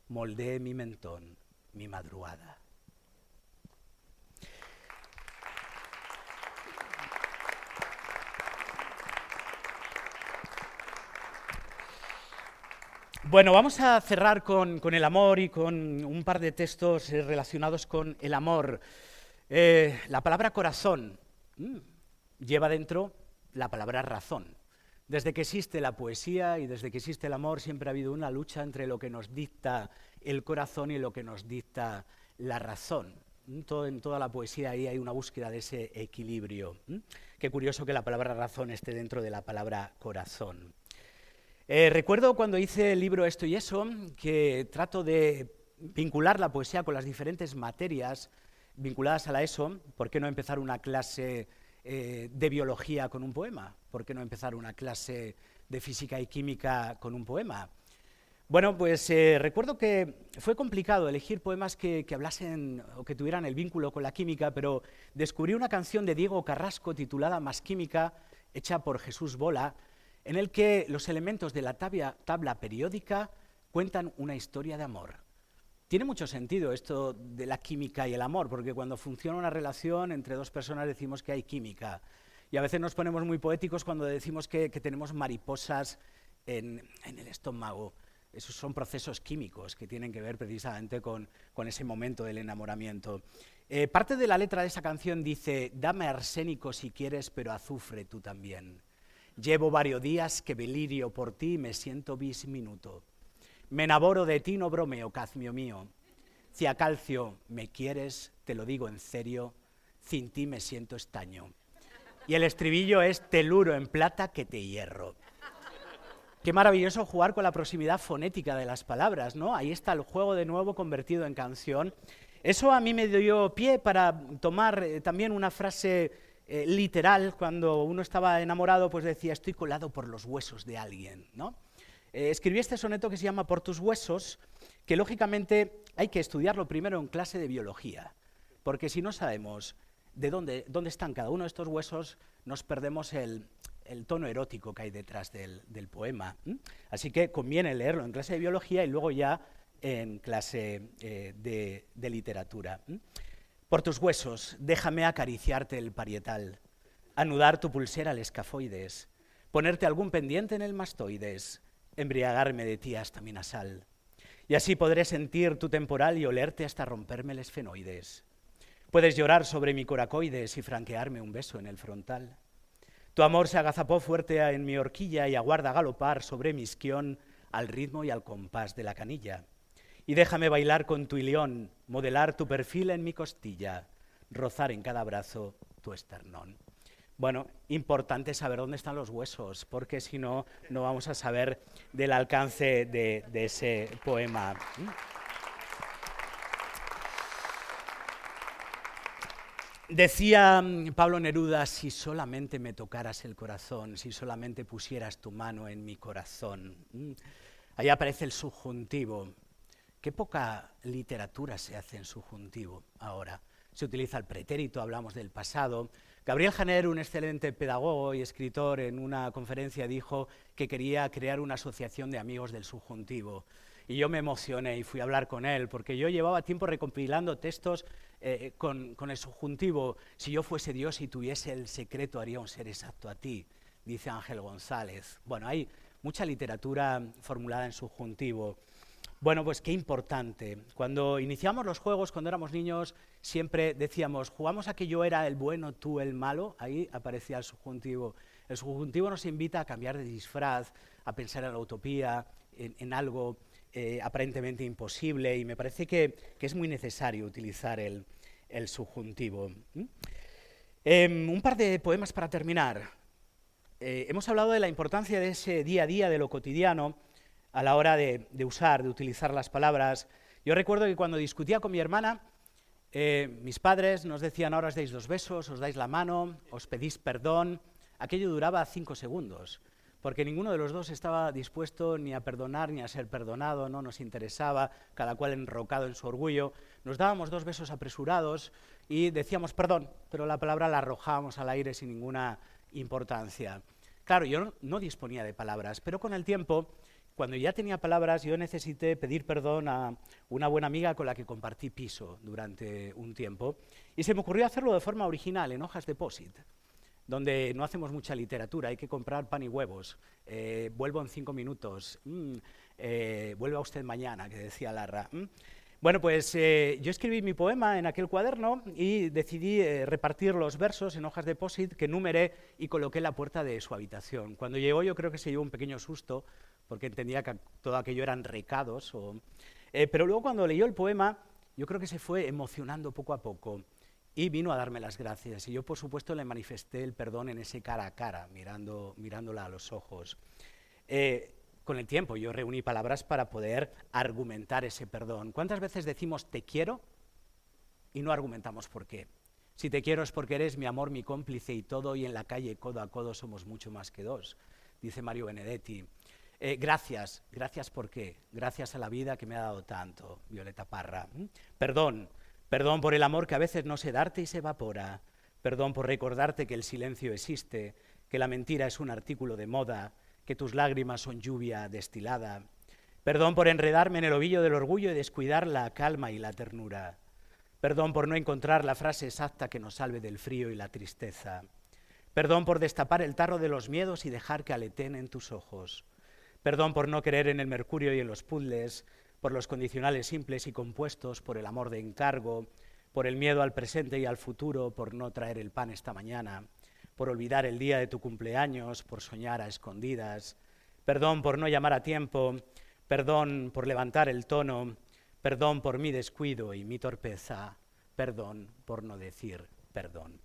moldee mi mentón, mi madrugada. Bueno, vamos a cerrar con, con, el amor y con un par de textos eh, relacionados con el amor. Eh, la palabra corazón mm, lleva dentro la palabra razón. Desde que existe la poesía y desde que existe el amor siempre ha habido una lucha entre lo que nos dicta el corazón y lo que nos dicta la razón. Mm, en toda la poesía ahí hay una búsqueda de ese equilibrio. Mm. Qué curioso que la palabra razón esté dentro de la palabra corazón. Eh, recuerdo cuando hice el libro Esto y Eso que trato de vincular la poesía con las diferentes materias vinculadas a la ESO, ¿por qué no empezar una clase eh, de biología con un poema? ¿Por qué no empezar una clase de física y química con un poema? Bueno, pues eh, recuerdo que fue complicado elegir poemas que, hablasen o que tuvieran el vínculo con la química, pero descubrí una canción de Diego Carrasco titulada Más química, hecha por Jesús Bola, en el que los elementos de la tabla periódica cuentan una historia de amor. Tiene mucho sentido esto de la química y el amor, porque cuando funciona una relación entre dos personas decimos que hay química. Y a veces nos ponemos muy poéticos cuando decimos que, tenemos mariposas en, el estómago. Esos son procesos químicos que tienen que ver precisamente con, ese momento del enamoramiento. Eh, parte de la letra de esa canción dice, dame arsénico si quieres, pero azufre tú también. Llevo varios días que delirio por ti y me siento bisminuto. Me enamoro de ti, no bromeo, cazmio mío. Si a calcio me quieres, te lo digo en serio, sin ti me siento estaño. Y el estribillo es teluro en plata que te hierro. Qué maravilloso jugar con la proximidad fonética de las palabras, ¿no? Ahí está el juego de nuevo convertido en canción. Eso a mí me dio pie para tomar eh, también una frase eh, literal cuando uno estaba enamorado, pues decía, estoy colado por los huesos de alguien, ¿no? Eh, escribí este soneto que se llama Por tus huesos, que lógicamente hay que estudiarlo primero en clase de biología, porque si no sabemos de dónde, dónde están cada uno de estos huesos, nos perdemos el, tono erótico que hay detrás del, poema. Así que conviene leerlo en clase de biología y luego ya en clase eh, de, literatura. Por tus huesos, déjame acariciarte el parietal, anudar tu pulsera al escafoides, ponerte algún pendiente en el mastoides, embriagarme de ti hasta mi nasal. Y así podré sentir tu temporal y olerte hasta romperme el esfenoides. Puedes llorar sobre mi coracoides y franquearme un beso en el frontal. Tu amor se agazapó fuerte en mi horquilla y aguarda galopar sobre mi isquión al ritmo y al compás de la canilla. Y déjame bailar con tu ilión, modelar tu perfil en mi costilla, rozar en cada brazo tu esternón. Bueno, importante saber dónde están los huesos, porque si no, no vamos a saber del alcance de, ese poema. Decía mm, Pablo Neruda, si solamente me tocaras el corazón, si solamente pusieras tu mano en mi corazón. Mm, ahí aparece el subjuntivo. Qué poca literatura se hace en subjuntivo ahora. Se utiliza el pretérito, hablamos del pasado, Gabriel Janer, un excelente pedagogo y escritor, en una conferencia dijo que quería crear una asociación de amigos del subjuntivo. Y yo me emocioné y fui a hablar con él, porque yo llevaba tiempo recompilando textos eh, eh, con el subjuntivo. Si yo fuese Dios y tuviese el secreto, haría un ser exacto a ti, dice Ángel González. Bueno, hay mucha literatura formulada en subjuntivo. Bueno, pues qué importante. Cuando iniciamos los juegos, cuando éramos niños, siempre decíamos, jugamos a que yo era el bueno, tú el malo, ahí aparecía el subjuntivo. El subjuntivo nos invita a cambiar de disfraz, a pensar en la utopía, en, algo eh, aparentemente imposible, y me parece que, es muy necesario utilizar el, subjuntivo. ¿Mm? Em, un par de poemas para terminar. Eh, hemos hablado de la importancia de ese día a día, de lo cotidiano, a la hora de, usar, de utilizar las palabras. Yo recuerdo que cuando discutía con mi hermana, eh, mis padres nos decían, ahora os dais dos besos, os dais la mano, os pedís perdón. Aquello duraba cinco segundos, porque ninguno de los dos estaba dispuesto ni a perdonar ni a ser perdonado, no nos interesaba, cada cual enrocado en su orgullo. Nos dábamos dos besos apresurados y decíamos perdón, pero la palabra la arrojábamos al aire sin ninguna importancia. Claro, yo no disponía de palabras, pero con el tiempo cuando ya tenía palabras, yo necesité pedir perdón a una buena amiga con la que compartí piso durante un tiempo, y se me ocurrió hacerlo de forma original, en hojas de POSIT, donde no hacemos mucha literatura, hay que comprar pan y huevos, eh, vuelvo en cinco minutos, mm, a eh, vuelva usted mañana, que decía Larra. Mm. Bueno, pues eh, yo escribí mi poema en aquel cuaderno y decidí repartir los versos en hojas de POSIT que numeré y coloqué en la puerta de su habitación. Cuando llegó yo creo que se llevó un pequeño susto porque entendía que todo aquello eran recados. O... Eh, pero luego cuando leyó el poema, yo creo que se fue emocionando poco a poco y vino a darme las gracias. Y yo, por supuesto, le manifesté el perdón en ese cara a cara, mirando, mirándola a los ojos. Eh, con el tiempo yo reuní palabras para poder argumentar ese perdón. ¿Cuántas veces decimos te quiero y no argumentamos por qué? Si te quiero es porque eres mi amor, mi cómplice y todo, y en la calle codo a codo somos mucho más que dos, dice Mario Benedetti. Eh, gracias, gracias por qué, gracias a la vida que me ha dado tanto, Violeta Parra. Perdón, perdón por el amor que a veces no se darte y se evapora. Perdón por recordarte que el silencio existe, que la mentira es un artículo de moda, que tus lágrimas son lluvia destilada. Perdón por enredarme en el ovillo del orgullo y descuidar la calma y la ternura. Perdón por no encontrar la frase exacta que nos salve del frío y la tristeza. Perdón por destapar el tarro de los miedos y dejar que aleten en tus ojos. Perdón por no creer en el mercurio y en los puzzles, por los condicionales simples y compuestos, por el amor de encargo, por el miedo al presente y al futuro, por no traer el pan esta mañana, por olvidar el día de tu cumpleaños, por soñar a escondidas. Perdón por no llamar a tiempo, perdón por levantar el tono, perdón por mi descuido y mi torpeza, perdón por no decir perdón.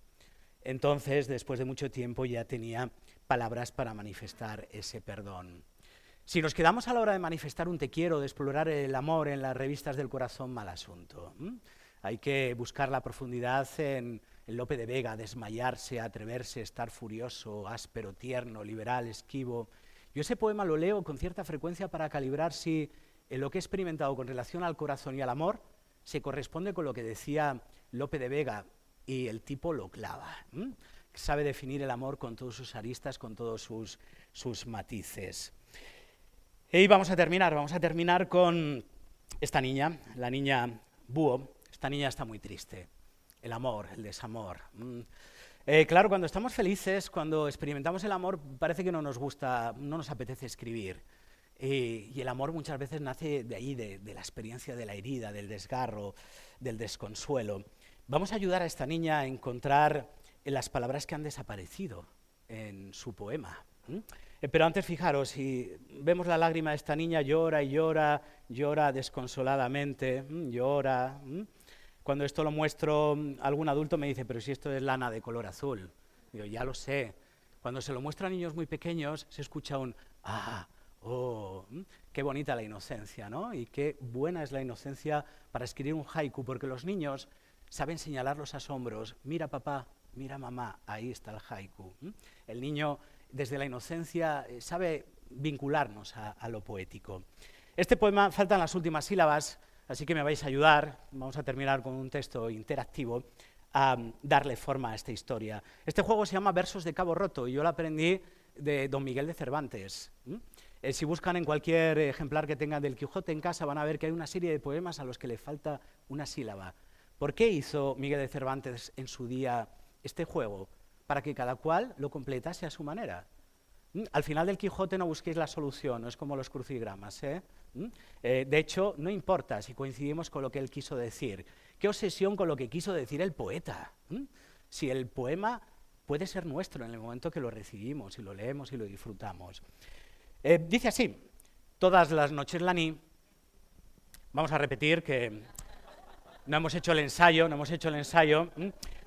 Entonces, después de mucho tiempo, ya tenía palabras para manifestar ese perdón. Si nos quedamos a la hora de manifestar un te quiero, de explorar el amor en las revistas del corazón, mal asunto. Hay que buscar la profundidad en, Lope de Vega, desmayarse, atreverse, estar furioso, áspero, tierno, liberal, esquivo. Yo ese poema lo leo con cierta frecuencia para calibrar si lo que he experimentado con relación al corazón y al amor se corresponde con lo que decía Lope de Vega y el tipo lo clava. Sabe definir el amor con todos sus aristas, con todos sus matices. Y vamos a terminar, vamos a terminar con esta niña, la niña Búho. Esta niña está muy triste. El amor, el desamor. Mm. Eh, claro, cuando estamos felices, cuando experimentamos el amor, parece que no nos gusta, no nos apetece escribir. y el amor muchas veces nace de ahí, de la experiencia de la herida, del desgarro, del desconsuelo. Vamos a ayudar a esta niña a encontrar las palabras que han desaparecido en su poema. ¿Mm? Eh, pero antes fijaros, si vemos la lágrima de esta niña, llora y llora, llora desconsoladamente, llora. Cuando esto lo muestro, mm, algún adulto me dice, pero si esto es lana de color azul. Yo ya lo sé. Cuando se lo muestra a niños muy pequeños, se escucha un, ah, oh, qué bonita la inocencia, ¿no? Y qué buena es la inocencia para escribir un haiku, porque los niños saben señalar los asombros. Mira papá, mira mamá, ahí está el haiku. El niño desde la inocencia eh, sabe vincularnos a, lo poético. Este poema faltan las últimas sílabas, así que me vais a ayudar, vamos a terminar con un texto interactivo, a mm, darle forma a esta historia. Este juego se llama Versos de Cabo Roto y yo lo aprendí de don Miguel de Cervantes. Eh, si buscan en cualquier ejemplar que tengan del Quijote en casa van a ver que hay una serie de poemas a los que le falta una sílaba. ¿Por qué hizo Miguel de Cervantes en su día este juego? para que cada cual lo completase a su manera. ¿Mm? Al final del Quijote no busquéis la solución, no es como los crucigramas. ¿eh? ¿Mm? ¿eh? de hecho, no importa si coincidimos con lo que él quiso decir. Qué obsesión con lo que quiso decir el poeta. ¿Mm? Si el poema puede ser nuestro en el momento que lo recibimos y lo leemos y lo disfrutamos. Eh, dice así, todas las noches Lani, vamos a repetir que no hemos hecho el ensayo, no hemos hecho el ensayo,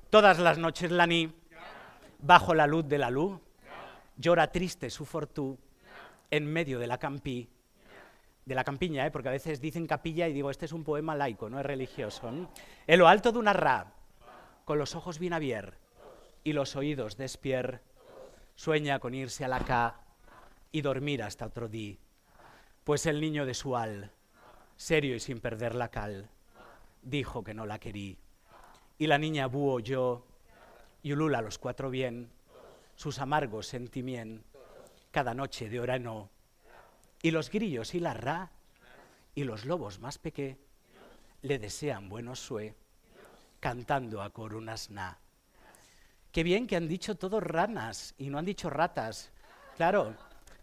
todas las noches Lani bajo la luz de la luz, llora triste su fortú en medio de la campi, de la campiña, ¿eh? porque a veces dicen capilla y digo, este es un poema laico, no es religioso. ¿eh? En lo alto de una ra, con los ojos bien abiertos y los oídos despier, sueña con irse a la ca y dormir hasta otro día, pues el niño de su al, serio y sin perder la cal, dijo que no la querí. Y la niña búho yo, Yulula los cuatro bien, sus amargos sentimien, cada noche de hora no, y los grillos y la ra, y los lobos más peque, le desean buenos sue, cantando a corunas na. Qué bien que han dicho todos ranas y no han dicho ratas. Claro,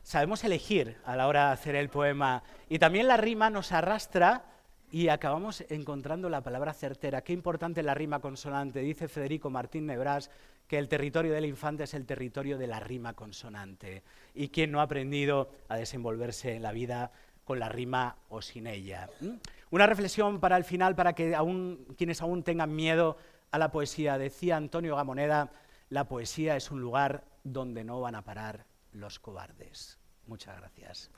sabemos elegir a la hora de hacer el poema, y también la rima nos arrastra y acabamos encontrando la palabra certera. Qué importante la rima consonante. Dice Federico Martín Nebras que el territorio del infante es el territorio de la rima consonante. Y quien no ha aprendido a desenvolverse en la vida con la rima o sin ella. ¿Mm? Una reflexión para el final, para que quienes aún tengan miedo a la poesía. Decía Antonio Gamoneda, la poesía es un lugar donde no van a parar los cobardes. Muchas gracias.